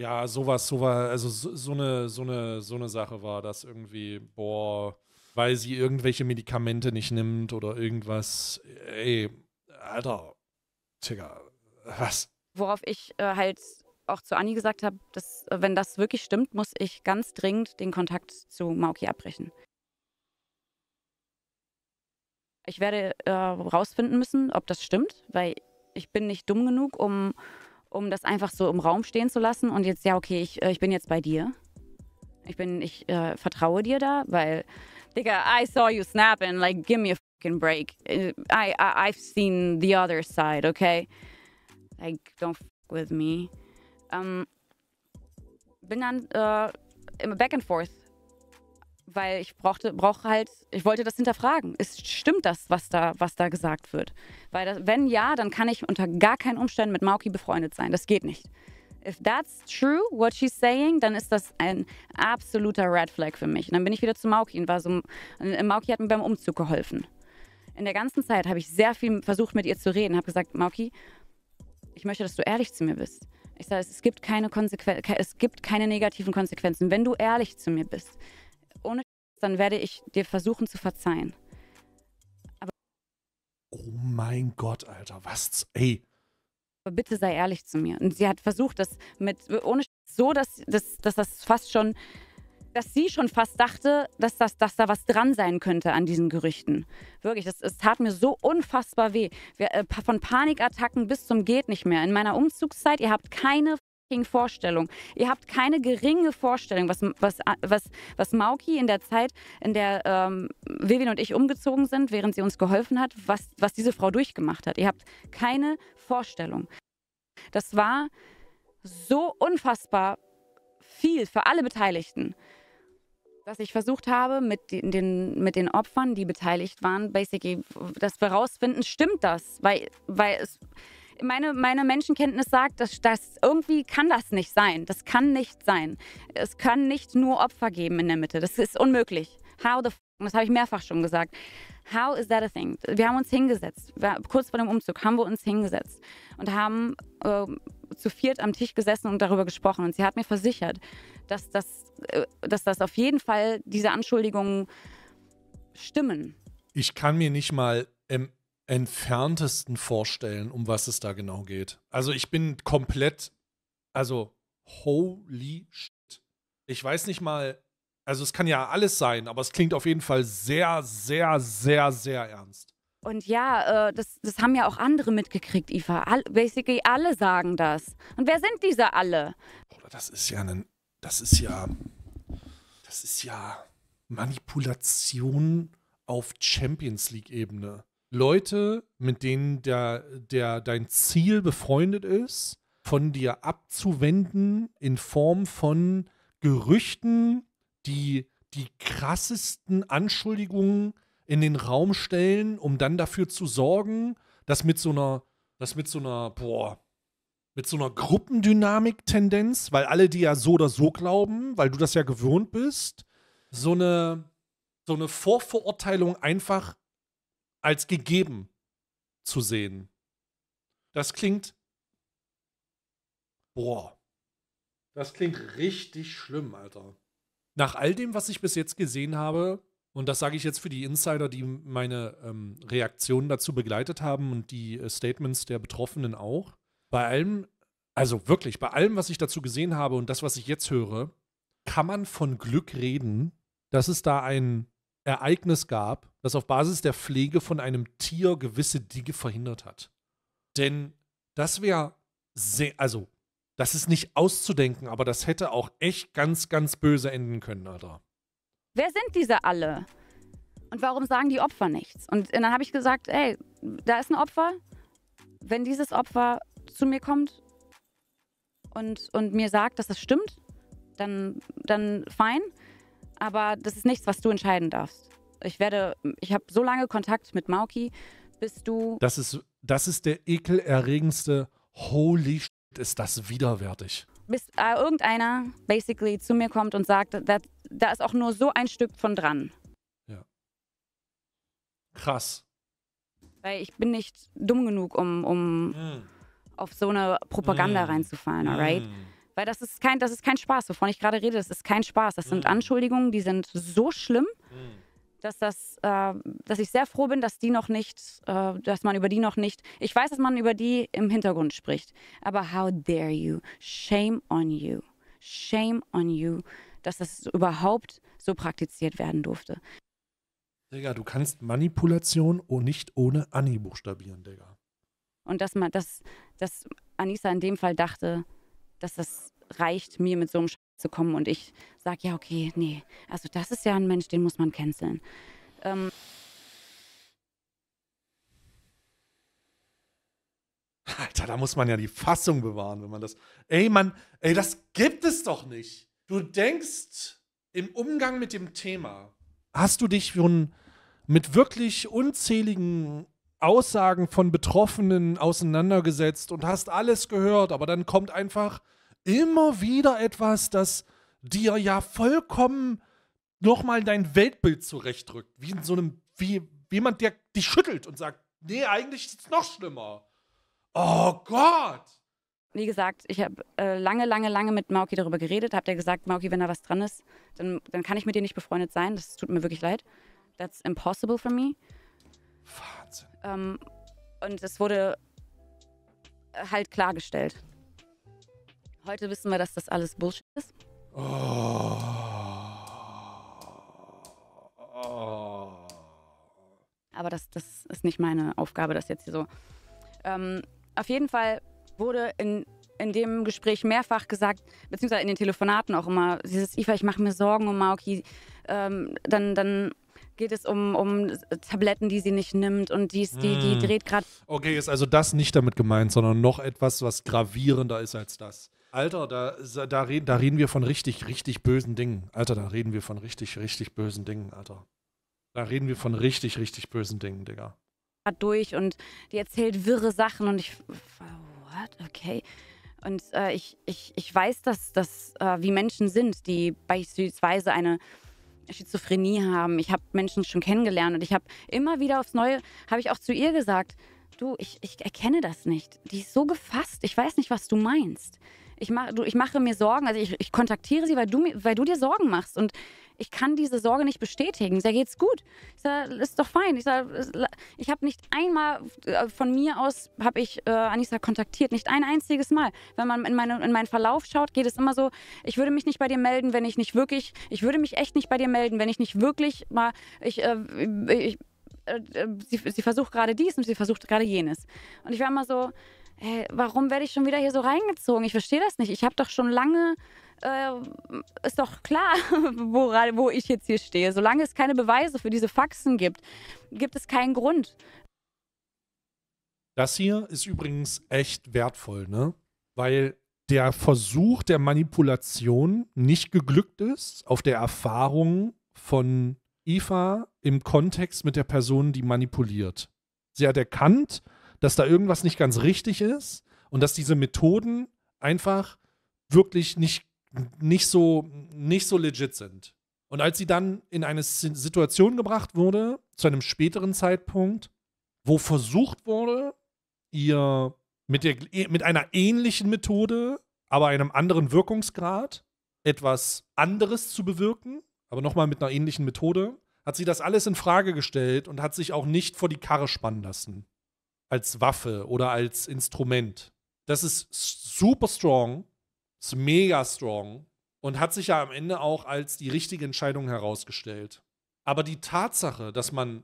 Ja, sowas, sowas, also so, so, eine, so, eine, so eine Sache war das irgendwie, boah, weil sie irgendwelche Medikamente nicht nimmt oder irgendwas. Ey, Alter, Digga, was? Worauf ich äh, halt auch zu Anni gesagt habe, dass äh, wenn das wirklich stimmt, muss ich ganz dringend den Kontakt zu Mauki abbrechen. Ich werde äh, rausfinden müssen, ob das stimmt, weil ich bin nicht dumm genug, um um das einfach so im Raum stehen zu lassen und jetzt, ja, okay, ich, äh, ich bin jetzt bei dir. Ich bin, ich äh, vertraue dir da, weil, Digga, I saw you snapping, like, give me a fucking break. I, I, I've seen the other side, okay? Like, don't fuck with me. Ähm, bin dann äh, back and forth weil ich brauchte, brauche halt, ich wollte das hinterfragen. Ist, stimmt das, was da, was da gesagt wird? Weil das, wenn ja, dann kann ich unter gar keinen Umständen mit Mauki befreundet sein. Das geht nicht. If that's true, what she's saying, dann ist das ein absoluter Red Flag für mich. Und dann bin ich wieder zu Mauki und war so, Mauki hat mir beim Umzug geholfen. In der ganzen Zeit habe ich sehr viel versucht, mit ihr zu reden. Habe gesagt, Mauki, ich möchte, dass du ehrlich zu mir bist. Ich sage, es gibt keine Konsequen es gibt keine negativen Konsequenzen, wenn du ehrlich zu mir bist dann werde ich dir versuchen zu verzeihen. Aber oh mein Gott, Alter, was? Ey. Aber bitte sei ehrlich zu mir. Und sie hat versucht, das mit ohne so, dass, dass, dass das fast schon, dass sie schon fast dachte, dass, das, dass da was dran sein könnte an diesen Gerüchten. Wirklich, das, es tat mir so unfassbar weh. Wir, äh, von Panikattacken bis zum Geht nicht mehr. In meiner Umzugszeit, ihr habt keine fucking Vorstellung. Ihr habt keine geringe Vorstellung, was, was, was, was Mauki in der Zeit, in der ähm, Vivian und ich umgezogen sind, während sie uns geholfen hat, was, was diese Frau durchgemacht hat. Ihr habt keine Vorstellung. Das war so unfassbar viel für alle Beteiligten, dass ich versucht habe, mit den, mit den Opfern, die beteiligt waren, basically, das wir stimmt das? Weil, weil es meine, meine Menschenkenntnis sagt, dass das irgendwie kann das nicht sein. Das kann nicht sein. Es kann nicht nur Opfer geben in der Mitte. Das ist unmöglich. How the das habe ich mehrfach schon gesagt. How is that a thing? Wir haben uns hingesetzt. Wir, kurz vor dem Umzug haben wir uns hingesetzt und haben äh, zu viert am Tisch gesessen und darüber gesprochen. Und sie hat mir versichert, dass das, äh, dass das auf jeden Fall diese Anschuldigungen stimmen. Ich kann mir nicht mal ähm, entferntesten vorstellen, um was es da genau geht. Also ich bin komplett, also holy shit. Ich weiß nicht mal, also es kann ja alles sein, aber es klingt auf jeden Fall sehr, sehr, sehr, sehr ernst. Und ja, äh, das, das haben ja auch andere mitgekriegt, Eva. All, basically alle sagen das. Und wer sind diese alle? Das ist ja ein, das ist ja, das ist ja Manipulation auf Champions League-Ebene. Leute, mit denen der, der dein Ziel befreundet ist, von dir abzuwenden in Form von Gerüchten, die die krassesten Anschuldigungen in den Raum stellen, um dann dafür zu sorgen, dass mit so einer, dass mit so einer, boah, mit so einer Gruppendynamik-Tendenz, weil alle die ja so oder so glauben, weil du das ja gewohnt bist, so eine, so eine Vorverurteilung einfach als gegeben zu sehen. Das klingt. Boah. Das klingt richtig schlimm, Alter. Nach all dem, was ich bis jetzt gesehen habe, und das sage ich jetzt für die Insider, die meine ähm, Reaktionen dazu begleitet haben und die äh, Statements der Betroffenen auch, bei allem, also wirklich, bei allem, was ich dazu gesehen habe und das, was ich jetzt höre, kann man von Glück reden, dass es da einen Ereignis gab, das auf Basis der Pflege von einem Tier gewisse Dinge verhindert hat. Denn das wäre sehr, also, das ist nicht auszudenken, aber das hätte auch echt ganz, ganz böse enden können, Alter. Wer sind diese alle? Und warum sagen die Opfer nichts? Und dann habe ich gesagt, ey, da ist ein Opfer. Wenn dieses Opfer zu mir kommt und, und mir sagt, dass es das stimmt, dann, dann fein aber das ist nichts, was du entscheiden darfst. Ich werde, ich habe so lange Kontakt mit Mauki, bis du. Das ist, das ist der ekelerregendste Holy Shit, ist das widerwärtig. Bis äh, irgendeiner basically zu mir kommt und sagt, da, da ist auch nur so ein Stück von dran. Ja. Krass. Weil ich bin nicht dumm genug, um, um mm. auf so eine Propaganda mm. reinzufallen, hm. alright? Mm. Weil das ist kein, das ist kein Spaß, wovon ich gerade rede. Das ist kein Spaß. Das sind mhm. Anschuldigungen, die sind so schlimm, mhm. dass das, äh, dass ich sehr froh bin, dass die noch nicht, äh, dass man über die noch nicht. Ich weiß, dass man über die im Hintergrund spricht. Aber how dare you? Shame on you. Shame on you, dass das überhaupt so praktiziert werden durfte. Digga, du kannst Manipulation nicht ohne Anni buchstabieren, Digga. Und dass man, dass, dass Anissa in dem Fall dachte, dass das reicht, mir mit so einem Scheiß zu kommen und ich sage, ja, okay, nee, also das ist ja ein Mensch, den muss man canceln. Ähm Alter, da muss man ja die Fassung bewahren, wenn man das. Ey, man, ey, das gibt es doch nicht. Du denkst im Umgang mit dem Thema, hast du dich schon mit wirklich unzähligen Aussagen von Betroffenen auseinandergesetzt und hast alles gehört, aber dann kommt einfach immer wieder etwas, das dir ja vollkommen nochmal dein Weltbild zurechtrückt. Wie in so einem, wie jemand, der dich schüttelt und sagt, nee, eigentlich ist es noch schlimmer. Oh Gott! Wie gesagt, ich habe äh, lange, lange, lange mit Mauki darüber geredet. Habt ihr gesagt, Mauki, wenn da was dran ist, dann, dann kann ich mit dir nicht befreundet sein. Das tut mir wirklich leid. That's impossible for me. Wahnsinn. Ähm, und es wurde äh, halt klargestellt. Heute wissen wir, dass das alles Bullshit ist. Oh. Oh. Aber das, das ist nicht meine Aufgabe, das jetzt hier so. Ähm, auf jeden Fall wurde in, in dem Gespräch mehrfach gesagt, beziehungsweise in den Telefonaten auch immer, dieses Eva, ich mache mir Sorgen um Maoki, ähm, dann, dann geht es um, um Tabletten, die sie nicht nimmt und dies, die, die hm. dreht gerade. Okay, ist also das nicht damit gemeint, sondern noch etwas, was gravierender ist als das. Alter, da, da, reden, da reden wir von richtig, richtig bösen Dingen. Alter, da reden wir von richtig, richtig bösen Dingen, Alter. Da reden wir von richtig, richtig bösen Dingen, Digga. Durch und die erzählt wirre Sachen und ich. What? Okay. Und äh, ich, ich, ich weiß, dass, dass äh, wie Menschen sind, die beispielsweise eine Schizophrenie haben. Ich habe Menschen schon kennengelernt und ich habe immer wieder aufs Neue, habe ich auch zu ihr gesagt, du, ich, ich erkenne das nicht. Die ist so gefasst. Ich weiß nicht, was du meinst. Ich, mach, du, ich mache mir Sorgen. Also ich, ich kontaktiere sie, weil du, weil du dir Sorgen machst. Und ich kann diese Sorge nicht bestätigen. Ich sage, geht's gut? Ich sage, ist doch fein. Ich sage, ich habe nicht einmal äh, von mir aus, habe ich äh, Anissa kontaktiert, nicht ein einziges Mal. Wenn man in, meine, in meinen Verlauf schaut, geht es immer so, ich würde mich nicht bei dir melden, wenn ich nicht wirklich, ich würde mich echt nicht bei dir melden, wenn ich nicht wirklich mal, ich, äh, ich äh, Sie, sie, versucht gerade dies und sie versucht gerade jenes. Und ich war immer so, hey, warum werde ich schon wieder hier so reingezogen? Ich verstehe das nicht. Ich habe doch schon lange äh, ist doch klar, wo, wo ich jetzt hier stehe. Solange es keine Beweise für diese Faxen gibt, gibt es keinen Grund. Das hier ist übrigens echt wertvoll, ne? Weil der Versuch der Manipulation nicht geglückt ist auf der Erfahrung von Eva im Kontext mit der Person, die manipuliert. Sie hat erkannt, dass da irgendwas nicht ganz richtig ist und dass diese Methoden einfach wirklich nicht nicht so, nicht so legit sind. Und als sie dann in eine Situation gebracht wurde, zu einem späteren Zeitpunkt, wo versucht wurde, ihr mit, der, e, mit einer ähnlichen Methode, aber einem anderen Wirkungsgrad, etwas anderes zu bewirken, aber nochmal mit einer ähnlichen Methode, hat sie das alles in Frage gestellt und hat sich auch nicht vor die Karre spannen lassen. Als Waffe oder als Instrument. Das ist super strong ist mega strong und hat sich ja am Ende auch als die richtige Entscheidung herausgestellt. Aber die Tatsache, dass man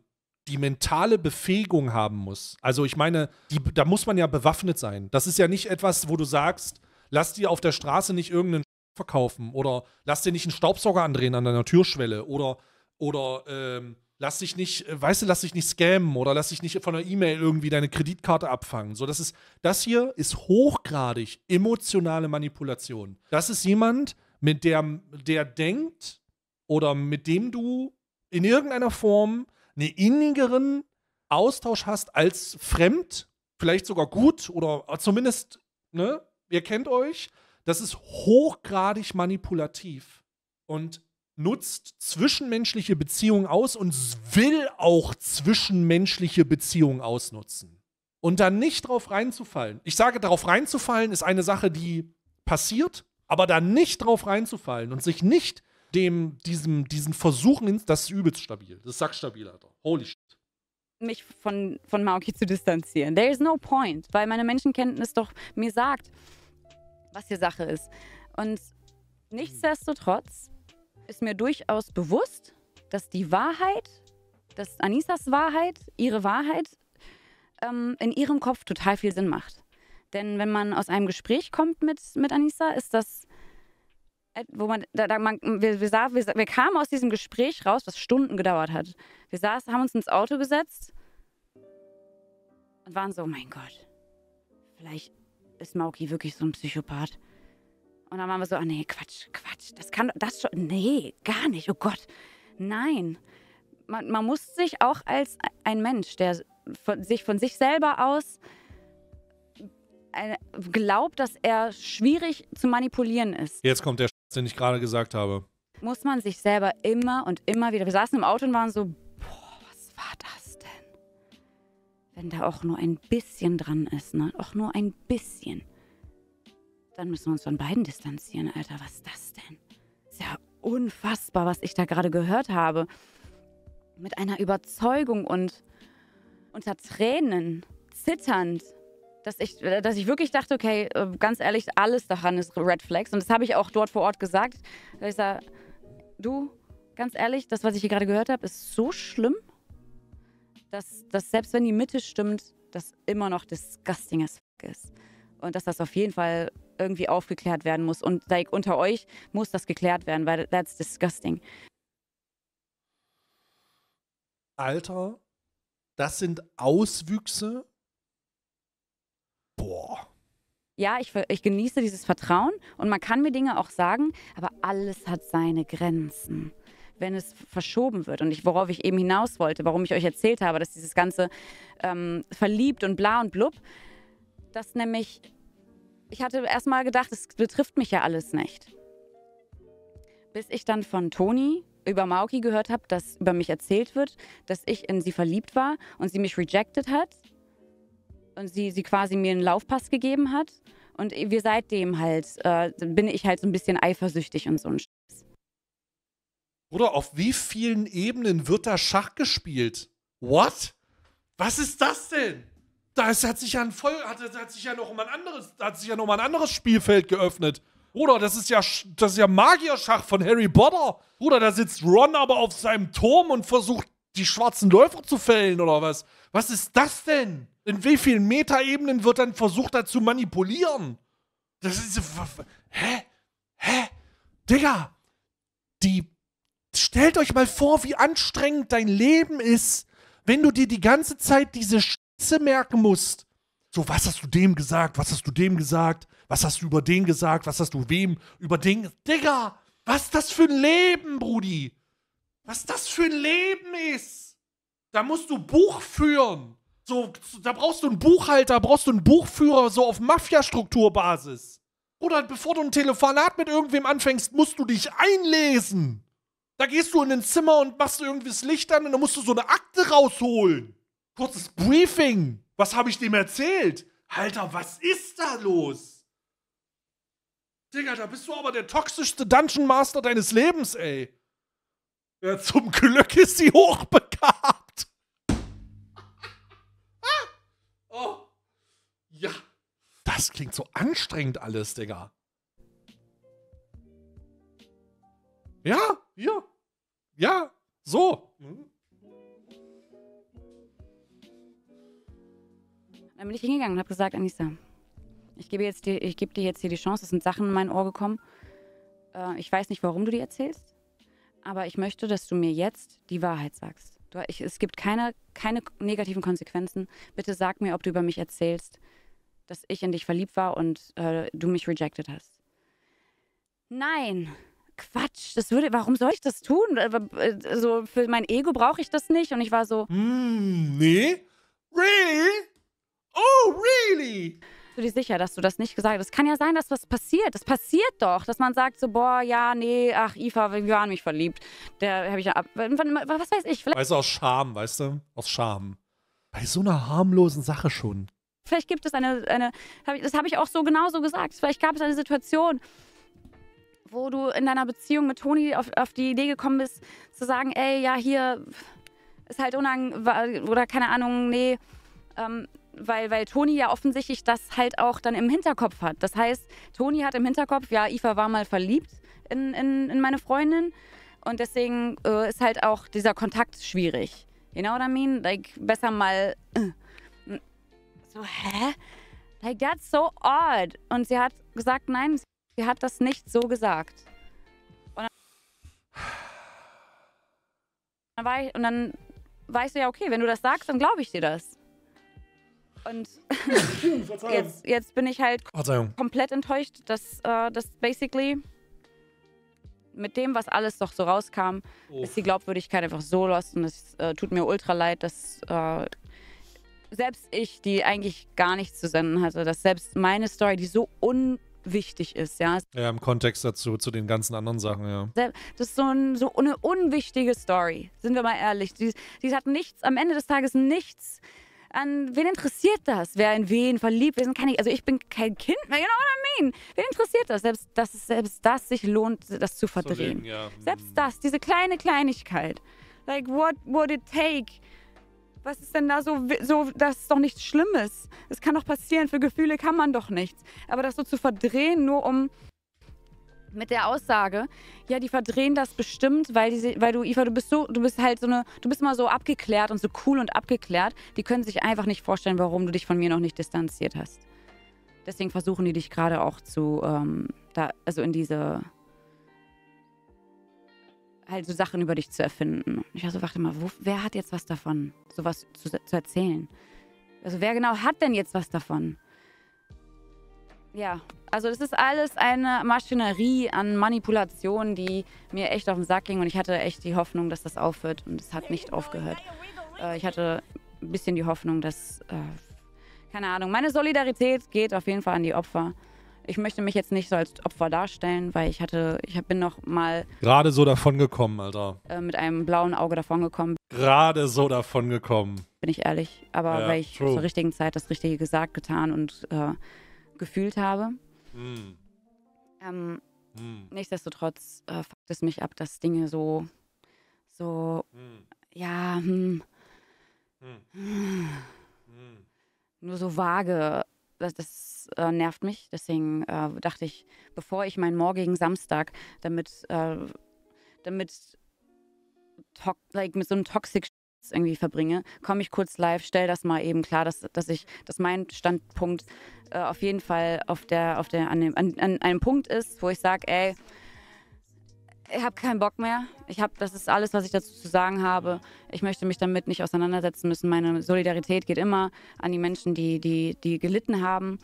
die mentale Befähigung haben muss, also ich meine, die, da muss man ja bewaffnet sein. Das ist ja nicht etwas, wo du sagst, lass dir auf der Straße nicht irgendeinen verkaufen oder lass dir nicht einen Staubsauger andrehen an deiner Türschwelle oder, oder ähm, lass dich nicht, äh, weißt du, lass dich nicht scammen oder lass dich nicht von einer E-Mail irgendwie deine Kreditkarte abfangen. So, das ist, das hier ist hochgradig emotionale Manipulation. Das ist jemand, mit der, der denkt oder mit dem du in irgendeiner Form einen innigeren Austausch hast als fremd, vielleicht sogar gut oder zumindest, ne, ihr kennt euch. Das ist hochgradig manipulativ. Und nutzt zwischenmenschliche Beziehungen aus und will auch zwischenmenschliche Beziehungen ausnutzen. Und dann nicht drauf reinzufallen. Ich sage, darauf reinzufallen ist eine Sache, die passiert, aber dann nicht drauf reinzufallen und sich nicht dem, diesem, diesen Versuchen, das ist übelst stabil. Das ist sackstabil, Alter. Holy shit. Mich von, von Maoki zu distanzieren. There is no point, weil meine Menschenkenntnis doch mir sagt, was hier Sache ist. Und nichtsdestotrotz ist mir durchaus bewusst, dass die Wahrheit, dass Anisas Wahrheit, ihre Wahrheit ähm, in ihrem Kopf total viel Sinn macht. Denn wenn man aus einem Gespräch kommt mit, mit Anissa, ist das, äh, wo man, da, da man wir, wir, sah, wir, wir kamen aus diesem Gespräch raus, was Stunden gedauert hat. Wir saßen, haben uns ins Auto gesetzt und waren so, oh mein Gott, vielleicht ist Mauki wirklich so ein Psychopath. Und dann waren wir so, ah nee, Quatsch, Quatsch, das kann das schon, nee, gar nicht, oh Gott, nein. Man, man muss sich auch als ein Mensch, der von, sich von sich selber aus äh, glaubt, dass er schwierig zu manipulieren ist. Jetzt kommt der Sch den ich gerade gesagt habe. Muss man sich selber immer und immer wieder. Wir saßen im Auto und waren so, boah, was war das denn? Wenn da auch nur ein bisschen dran ist, ne? Auch nur ein bisschen. Dann müssen wir uns von beiden distanzieren, Alter. Was ist das denn? Ist ja unfassbar, was ich da gerade gehört habe. Mit einer Überzeugung und unter Tränen, zitternd, dass ich, äh, dass ich wirklich dachte, okay, äh, ganz ehrlich, alles daran ist Red Flags. Und das habe ich auch dort vor Ort gesagt. Da ich sage, du, ganz ehrlich, das, was ich hier gerade gehört habe, ist so schlimm, dass, dass selbst wenn die Mitte stimmt, das immer noch disgusting as fuck ist. Und dass das auf jeden Fall irgendwie aufgeklärt werden muss. Und like, unter euch muss das geklärt werden, weil that's disgusting. Alter, das sind Auswüchse. Boah. Ja, ich, ich genieße dieses Vertrauen und man kann mir Dinge auch sagen, aber alles hat seine Grenzen wenn es verschoben wird. Und ich, worauf ich eben hinaus wollte, warum ich euch erzählt habe, dass dieses ganze ähm, verliebt und bla und blub, dass nämlich ich hatte erstmal gedacht, es betrifft mich ja alles nicht. Bis ich dann von Toni über Mauki gehört habe, dass über mich erzählt wird, dass ich in sie verliebt war und sie mich rejected hat und sie, sie quasi mir einen Laufpass gegeben hat. Und wir seitdem halt, äh, bin ich halt so ein bisschen eifersüchtig und so ein Scheiß. Bruder, auf wie vielen Ebenen wird da Schach gespielt? What? Was ist das denn? Da hat sich ja ein voll, hat, hat sich ja noch mal ein anderes, hat sich ja noch mal ein anderes Spielfeld geöffnet. Bruder, das ist ja, das ist ja Magierschach von Harry Potter. Bruder, da sitzt Ron aber auf seinem Turm und versucht, die schwarzen Läufer zu fällen oder was? Was ist das denn? In wie vielen Metaebenen wird dann versucht, da zu manipulieren? Das ist. Hä? Hä? Digga, die. Stellt euch mal vor, wie anstrengend dein Leben ist, wenn du dir die ganze Zeit diese merken musst. So, was hast du dem gesagt? Was hast du dem gesagt? Was hast du über den gesagt? Was hast du wem über den? Digga, was ist das für ein Leben, Brudi? Was das für ein Leben ist? Da musst du Buch führen. So, da brauchst du einen Buchhalter, brauchst du einen Buchführer, so auf Mafia-Strukturbasis. Oder bevor du ein Telefonat mit irgendwem anfängst, musst du dich einlesen. Da gehst du in ein Zimmer und machst irgendwie das Licht an und dann musst du so eine Akte rausholen. Kurzes Briefing. Was habe ich dem erzählt? Alter, was ist da los? Digga, da bist du aber der toxischste Dungeon Master deines Lebens, ey. Ja, zum Glück ist sie hochbegabt. Oh. Ja. Das klingt so anstrengend alles, Digga. Ja, hier. Ja, so. Mhm. Dann bin ich hingegangen und habe gesagt, Anissa, ich gebe, jetzt die, ich gebe dir jetzt hier die Chance, es sind Sachen in mein Ohr gekommen. Äh, ich weiß nicht, warum du die erzählst, aber ich möchte, dass du mir jetzt die Wahrheit sagst. Du, ich, es gibt keine, keine negativen Konsequenzen. Bitte sag mir, ob du über mich erzählst, dass ich in dich verliebt war und äh, du mich rejected hast. Nein, Quatsch, das würde, warum soll ich das tun? Äh, äh, so für mein Ego brauche ich das nicht. Und ich war so, mm, nee, really? Oh, really? Bist du dir sicher, dass du das nicht gesagt hast? Es kann ja sein, dass was passiert. Das passiert doch, dass man sagt so, boah, ja, nee, ach, Iva, wir waren mich verliebt. Der habe ich ja ab. Was weiß ich? Vielleicht weißt du, aus Scham, weißt du? Aus Scham. Bei so einer harmlosen Sache schon. Vielleicht gibt es eine, eine das habe ich auch so genauso gesagt. Vielleicht gab es eine Situation, wo du in deiner Beziehung mit Toni auf, auf die Idee gekommen bist, zu sagen, ey, ja, hier ist halt unang... oder keine Ahnung, nee, ähm, weil, weil Toni ja offensichtlich das halt auch dann im Hinterkopf hat. Das heißt, Toni hat im Hinterkopf, ja, Eva war mal verliebt in, in, in meine Freundin und deswegen äh, ist halt auch dieser Kontakt schwierig. You know what I mean? Like, besser mal äh. so, hä? Like, that's so odd. Und sie hat gesagt, nein, sie hat das nicht so gesagt. Und dann war ich, und dann war ich ja, okay, wenn du das sagst, dann glaube ich dir das. Und jetzt, jetzt, bin ich halt komplett enttäuscht, dass äh, das basically mit dem, was alles doch so rauskam, oh. ist die Glaubwürdigkeit einfach so los. und es äh, tut mir ultra leid, dass äh, selbst ich, die eigentlich gar nichts zu senden hatte, dass selbst meine Story, die so unwichtig ist, ja. Ja, im Kontext dazu, zu den ganzen anderen Sachen, ja. Das ist so, ein, so eine unwichtige Story, sind wir mal ehrlich. Die, die hat nichts, am Ende des Tages nichts an wen interessiert das, wer in wen verliebt ist? Ich, also ich bin kein Kind mehr, genau you know what I mean? Wen interessiert das? Selbst das, selbst das sich lohnt, das zu verdrehen. Zu reden, ja. Selbst mhm. das, diese kleine Kleinigkeit. Like, what would it take? Was ist denn da so, so, das ist doch nichts Schlimmes. Es kann doch passieren, für Gefühle kann man doch nichts. Aber das so zu verdrehen, nur um mit der Aussage, ja, die verdrehen das bestimmt, weil, die, weil du, Eva, du bist so, du bist halt so eine, du bist immer so abgeklärt und so cool und abgeklärt. Die können sich einfach nicht vorstellen, warum du dich von mir noch nicht distanziert hast. Deswegen versuchen die dich gerade auch zu, ähm, da, also in diese, halt so Sachen über dich zu erfinden. Ich war so, warte mal, wo, wer hat jetzt was davon, sowas zu, zu erzählen? Also wer genau hat denn jetzt was davon? Ja, also das ist alles eine Maschinerie an Manipulationen, die mir echt auf den Sack ging und ich hatte echt die Hoffnung, dass das aufhört und es hat nicht aufgehört. Äh, ich hatte ein bisschen die Hoffnung, dass, äh, keine Ahnung, meine Solidarität geht auf jeden Fall an die Opfer. Ich möchte mich jetzt nicht so als Opfer darstellen, weil ich hatte, ich bin noch mal... Gerade so davongekommen, Alter. Äh, mit einem blauen Auge davongekommen. Gerade so davongekommen. Bin ich ehrlich, aber ja, weil ich true. zur richtigen Zeit das Richtige gesagt, getan und... Äh, gefühlt habe. Mhm. Ähm, mhm. Nichtsdestotrotz äh, fuckt es mich ab, dass Dinge so, so, mhm. ja, hm. hm, hm, nur so vage, das, das äh, nervt mich. Deswegen äh, dachte ich, bevor ich meinen morgigen Samstag damit, äh, damit, like, mit so einem Toxic irgendwie verbringe, komme ich kurz live, stelle das mal eben klar, dass, dass ich, dass mein Standpunkt äh, auf jeden Fall auf der, auf der, an, dem, an, an einem Punkt ist, wo ich sage, ey, ich habe keinen Bock mehr. Ich habe, das ist alles, was ich dazu zu sagen habe. Ich möchte mich damit nicht auseinandersetzen müssen. Meine Solidarität geht immer an die Menschen, die, die, die gelitten haben.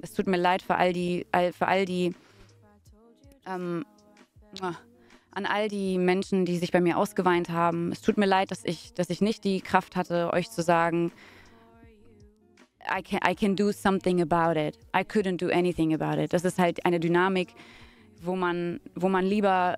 Es tut mir leid für all die, all, für all die ähm, ah, an all die Menschen, die sich bei mir ausgeweint haben. Es tut mir leid, dass ich, dass ich nicht die Kraft hatte, euch zu sagen, I can, I can do something about it. I couldn't do anything about it. Das ist halt eine Dynamik, wo man, wo man lieber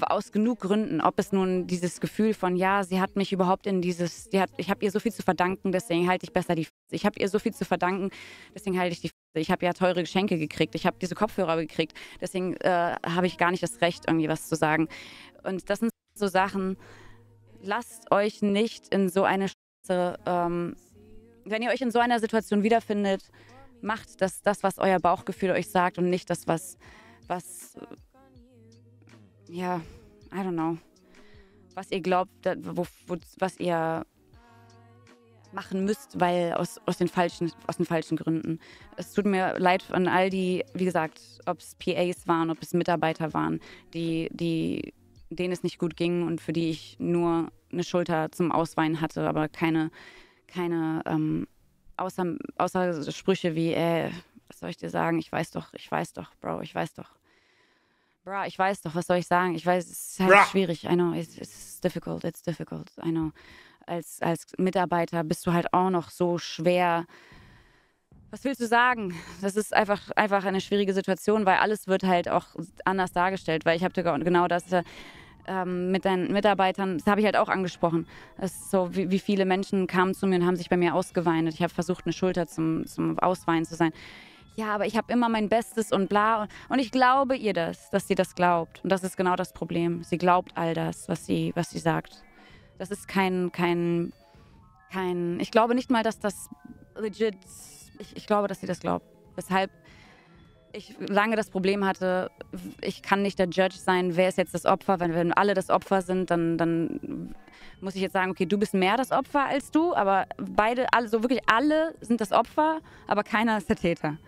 aus genug Gründen, ob es nun dieses Gefühl von, ja, sie hat mich überhaupt in dieses, hat, ich habe ihr so viel zu verdanken, deswegen halte ich besser die, ich habe ihr so viel zu verdanken, deswegen halte ich die ich habe ja teure Geschenke gekriegt, ich habe diese Kopfhörer gekriegt. Deswegen äh, habe ich gar nicht das Recht, irgendwie was zu sagen. Und das sind so Sachen, lasst euch nicht in so eine Scheiße, ähm, wenn ihr euch in so einer Situation wiederfindet, macht das, das, was euer Bauchgefühl euch sagt und nicht das, was, was, ja, I don't know, was ihr glaubt, wo, wo, was ihr machen müsst, weil aus, aus, den falschen, aus den falschen Gründen. Es tut mir leid an all die, wie gesagt, ob es PAs waren, ob es Mitarbeiter waren, die, die, denen es nicht gut ging und für die ich nur eine Schulter zum Ausweinen hatte, aber keine, keine ähm, außer, außer Sprüche wie, äh, was soll ich dir sagen? Ich weiß doch, ich weiß doch, Bro, ich weiß doch. Bra, ich weiß doch, was soll ich sagen? Ich weiß, es ist halt schwierig. I know, it's, it's difficult, it's difficult, I know als, als Mitarbeiter bist du halt auch noch so schwer. Was willst du sagen? Das ist einfach, einfach eine schwierige Situation, weil alles wird halt auch anders dargestellt. Weil ich habe genau das äh, ähm, mit deinen Mitarbeitern, das habe ich halt auch angesprochen. so, wie, wie, viele Menschen kamen zu mir und haben sich bei mir ausgeweint. Ich habe versucht, eine Schulter zum, zum Ausweinen zu sein ja, aber ich habe immer mein Bestes und bla. Und ich glaube ihr das, dass sie das glaubt. Und das ist genau das Problem. Sie glaubt all das, was sie, was sie sagt. Das ist kein, kein, kein. Ich glaube nicht mal, dass das legit. Ich, ich glaube, dass sie das glaubt. Weshalb ich lange das Problem hatte, ich kann nicht der Judge sein, wer ist jetzt das Opfer. Wenn, wenn alle das Opfer sind, dann, dann muss ich jetzt sagen, okay, du bist mehr das Opfer als du, aber beide, also wirklich alle sind das Opfer, aber keiner ist der Täter.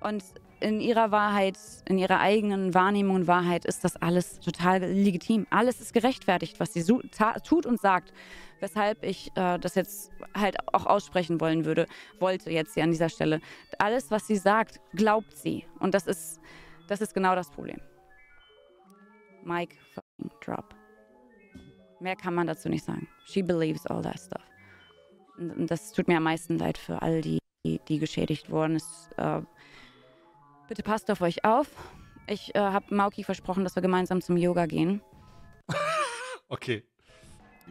Und in ihrer Wahrheit, in ihrer eigenen Wahrnehmung und Wahrheit ist das alles total legitim. Alles ist gerechtfertigt, was sie tut und sagt. Weshalb ich äh, das jetzt halt auch aussprechen wollen würde, wollte jetzt hier an dieser Stelle. Alles, was sie sagt, glaubt sie. Und das ist, das ist genau das Problem. Mike fucking drop. Mehr kann man dazu nicht sagen. She believes all that stuff. Und, und das tut mir am meisten leid für all die, die, die geschädigt wurden. ist. Äh, Bitte passt auf euch auf. Ich äh, habe Mauki versprochen, dass wir gemeinsam zum Yoga gehen. okay.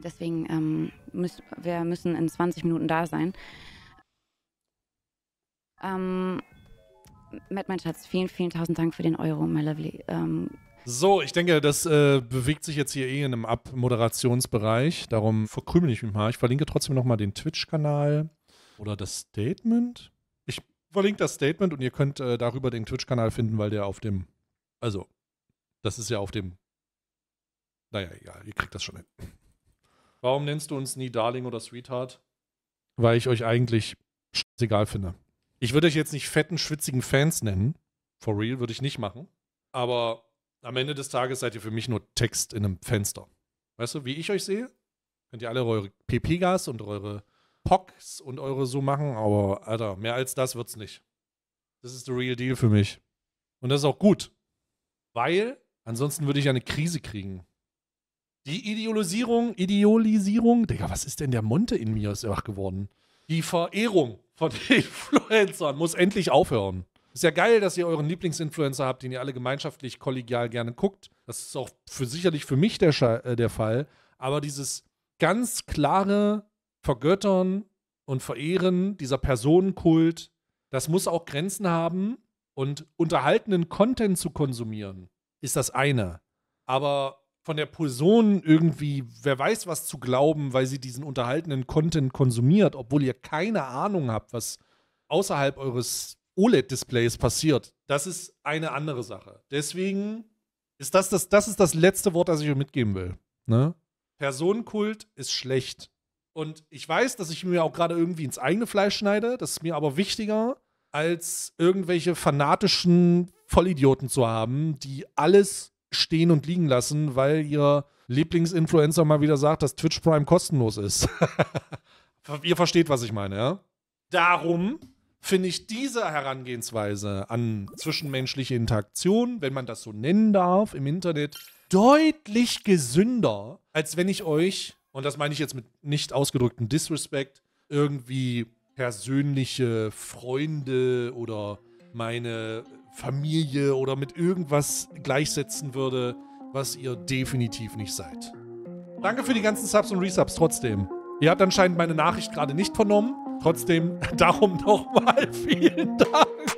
Deswegen, ähm, müß, wir müssen in 20 Minuten da sein. Ähm, Matt, mein Schatz, vielen, vielen tausend Dank für den Euro, my lovely. Ähm, so, ich denke, das äh, bewegt sich jetzt hier eh in einem Abmoderationsbereich. Darum verkrümel ich mich mal. Ich verlinke trotzdem nochmal den Twitch-Kanal oder das Statement verlinke das Statement und ihr könnt äh, darüber den Twitch-Kanal finden, weil der auf dem, also, das ist ja auf dem, naja, egal, ihr kriegt das schon hin. Warum nennst du uns nie Darling oder Sweetheart? Weil ich euch eigentlich egal finde. Ich würde euch jetzt nicht fetten, schwitzigen Fans nennen. For real würde ich nicht machen. Aber am Ende des Tages seid ihr für mich nur Text in einem Fenster. Weißt du, wie ich euch sehe? Könnt ihr alle eure PP-Gas und eure Pocks und eure so machen, aber Alter, mehr als das wird's nicht. Das ist the real deal für mich. Und das ist auch gut. Weil ansonsten würde ich eine Krise kriegen. Die Ideolisierung, Ideolisierung, Digga, was ist denn der Monte in mir ist wach geworden? Die Verehrung von Influencern muss endlich aufhören. Ist ja geil, dass ihr euren Lieblingsinfluencer habt, den ihr alle gemeinschaftlich, kollegial gerne guckt. Das ist auch für, sicherlich für mich der, äh, der Fall. Aber dieses ganz klare, Vergöttern und Verehren, dieser Personenkult, das muss auch Grenzen haben. Und unterhaltenden Content zu konsumieren, ist das eine. Aber von der Person irgendwie, wer weiß was zu glauben, weil sie diesen unterhaltenen Content konsumiert, obwohl ihr keine Ahnung habt, was außerhalb eures OLED-Displays passiert, das ist eine andere Sache. Deswegen ist das das, das ist das letzte Wort, das ich euch mitgeben will. Ne? Personenkult ist schlecht. Und ich weiß, dass ich mir auch gerade irgendwie ins eigene Fleisch schneide. Das ist mir aber wichtiger, als irgendwelche fanatischen Vollidioten zu haben, die alles stehen und liegen lassen, weil ihr Lieblingsinfluencer mal wieder sagt, dass Twitch Prime kostenlos ist. ihr versteht, was ich meine, ja? Darum finde ich diese Herangehensweise an zwischenmenschliche Interaktion, wenn man das so nennen darf, im Internet deutlich gesünder, als wenn ich euch und das meine ich jetzt mit nicht ausgedrücktem Disrespect, irgendwie persönliche Freunde oder meine Familie oder mit irgendwas gleichsetzen würde, was ihr definitiv nicht seid. Danke für die ganzen Subs und Resubs trotzdem. Ihr habt anscheinend meine Nachricht gerade nicht vernommen. Trotzdem, darum nochmal vielen Dank.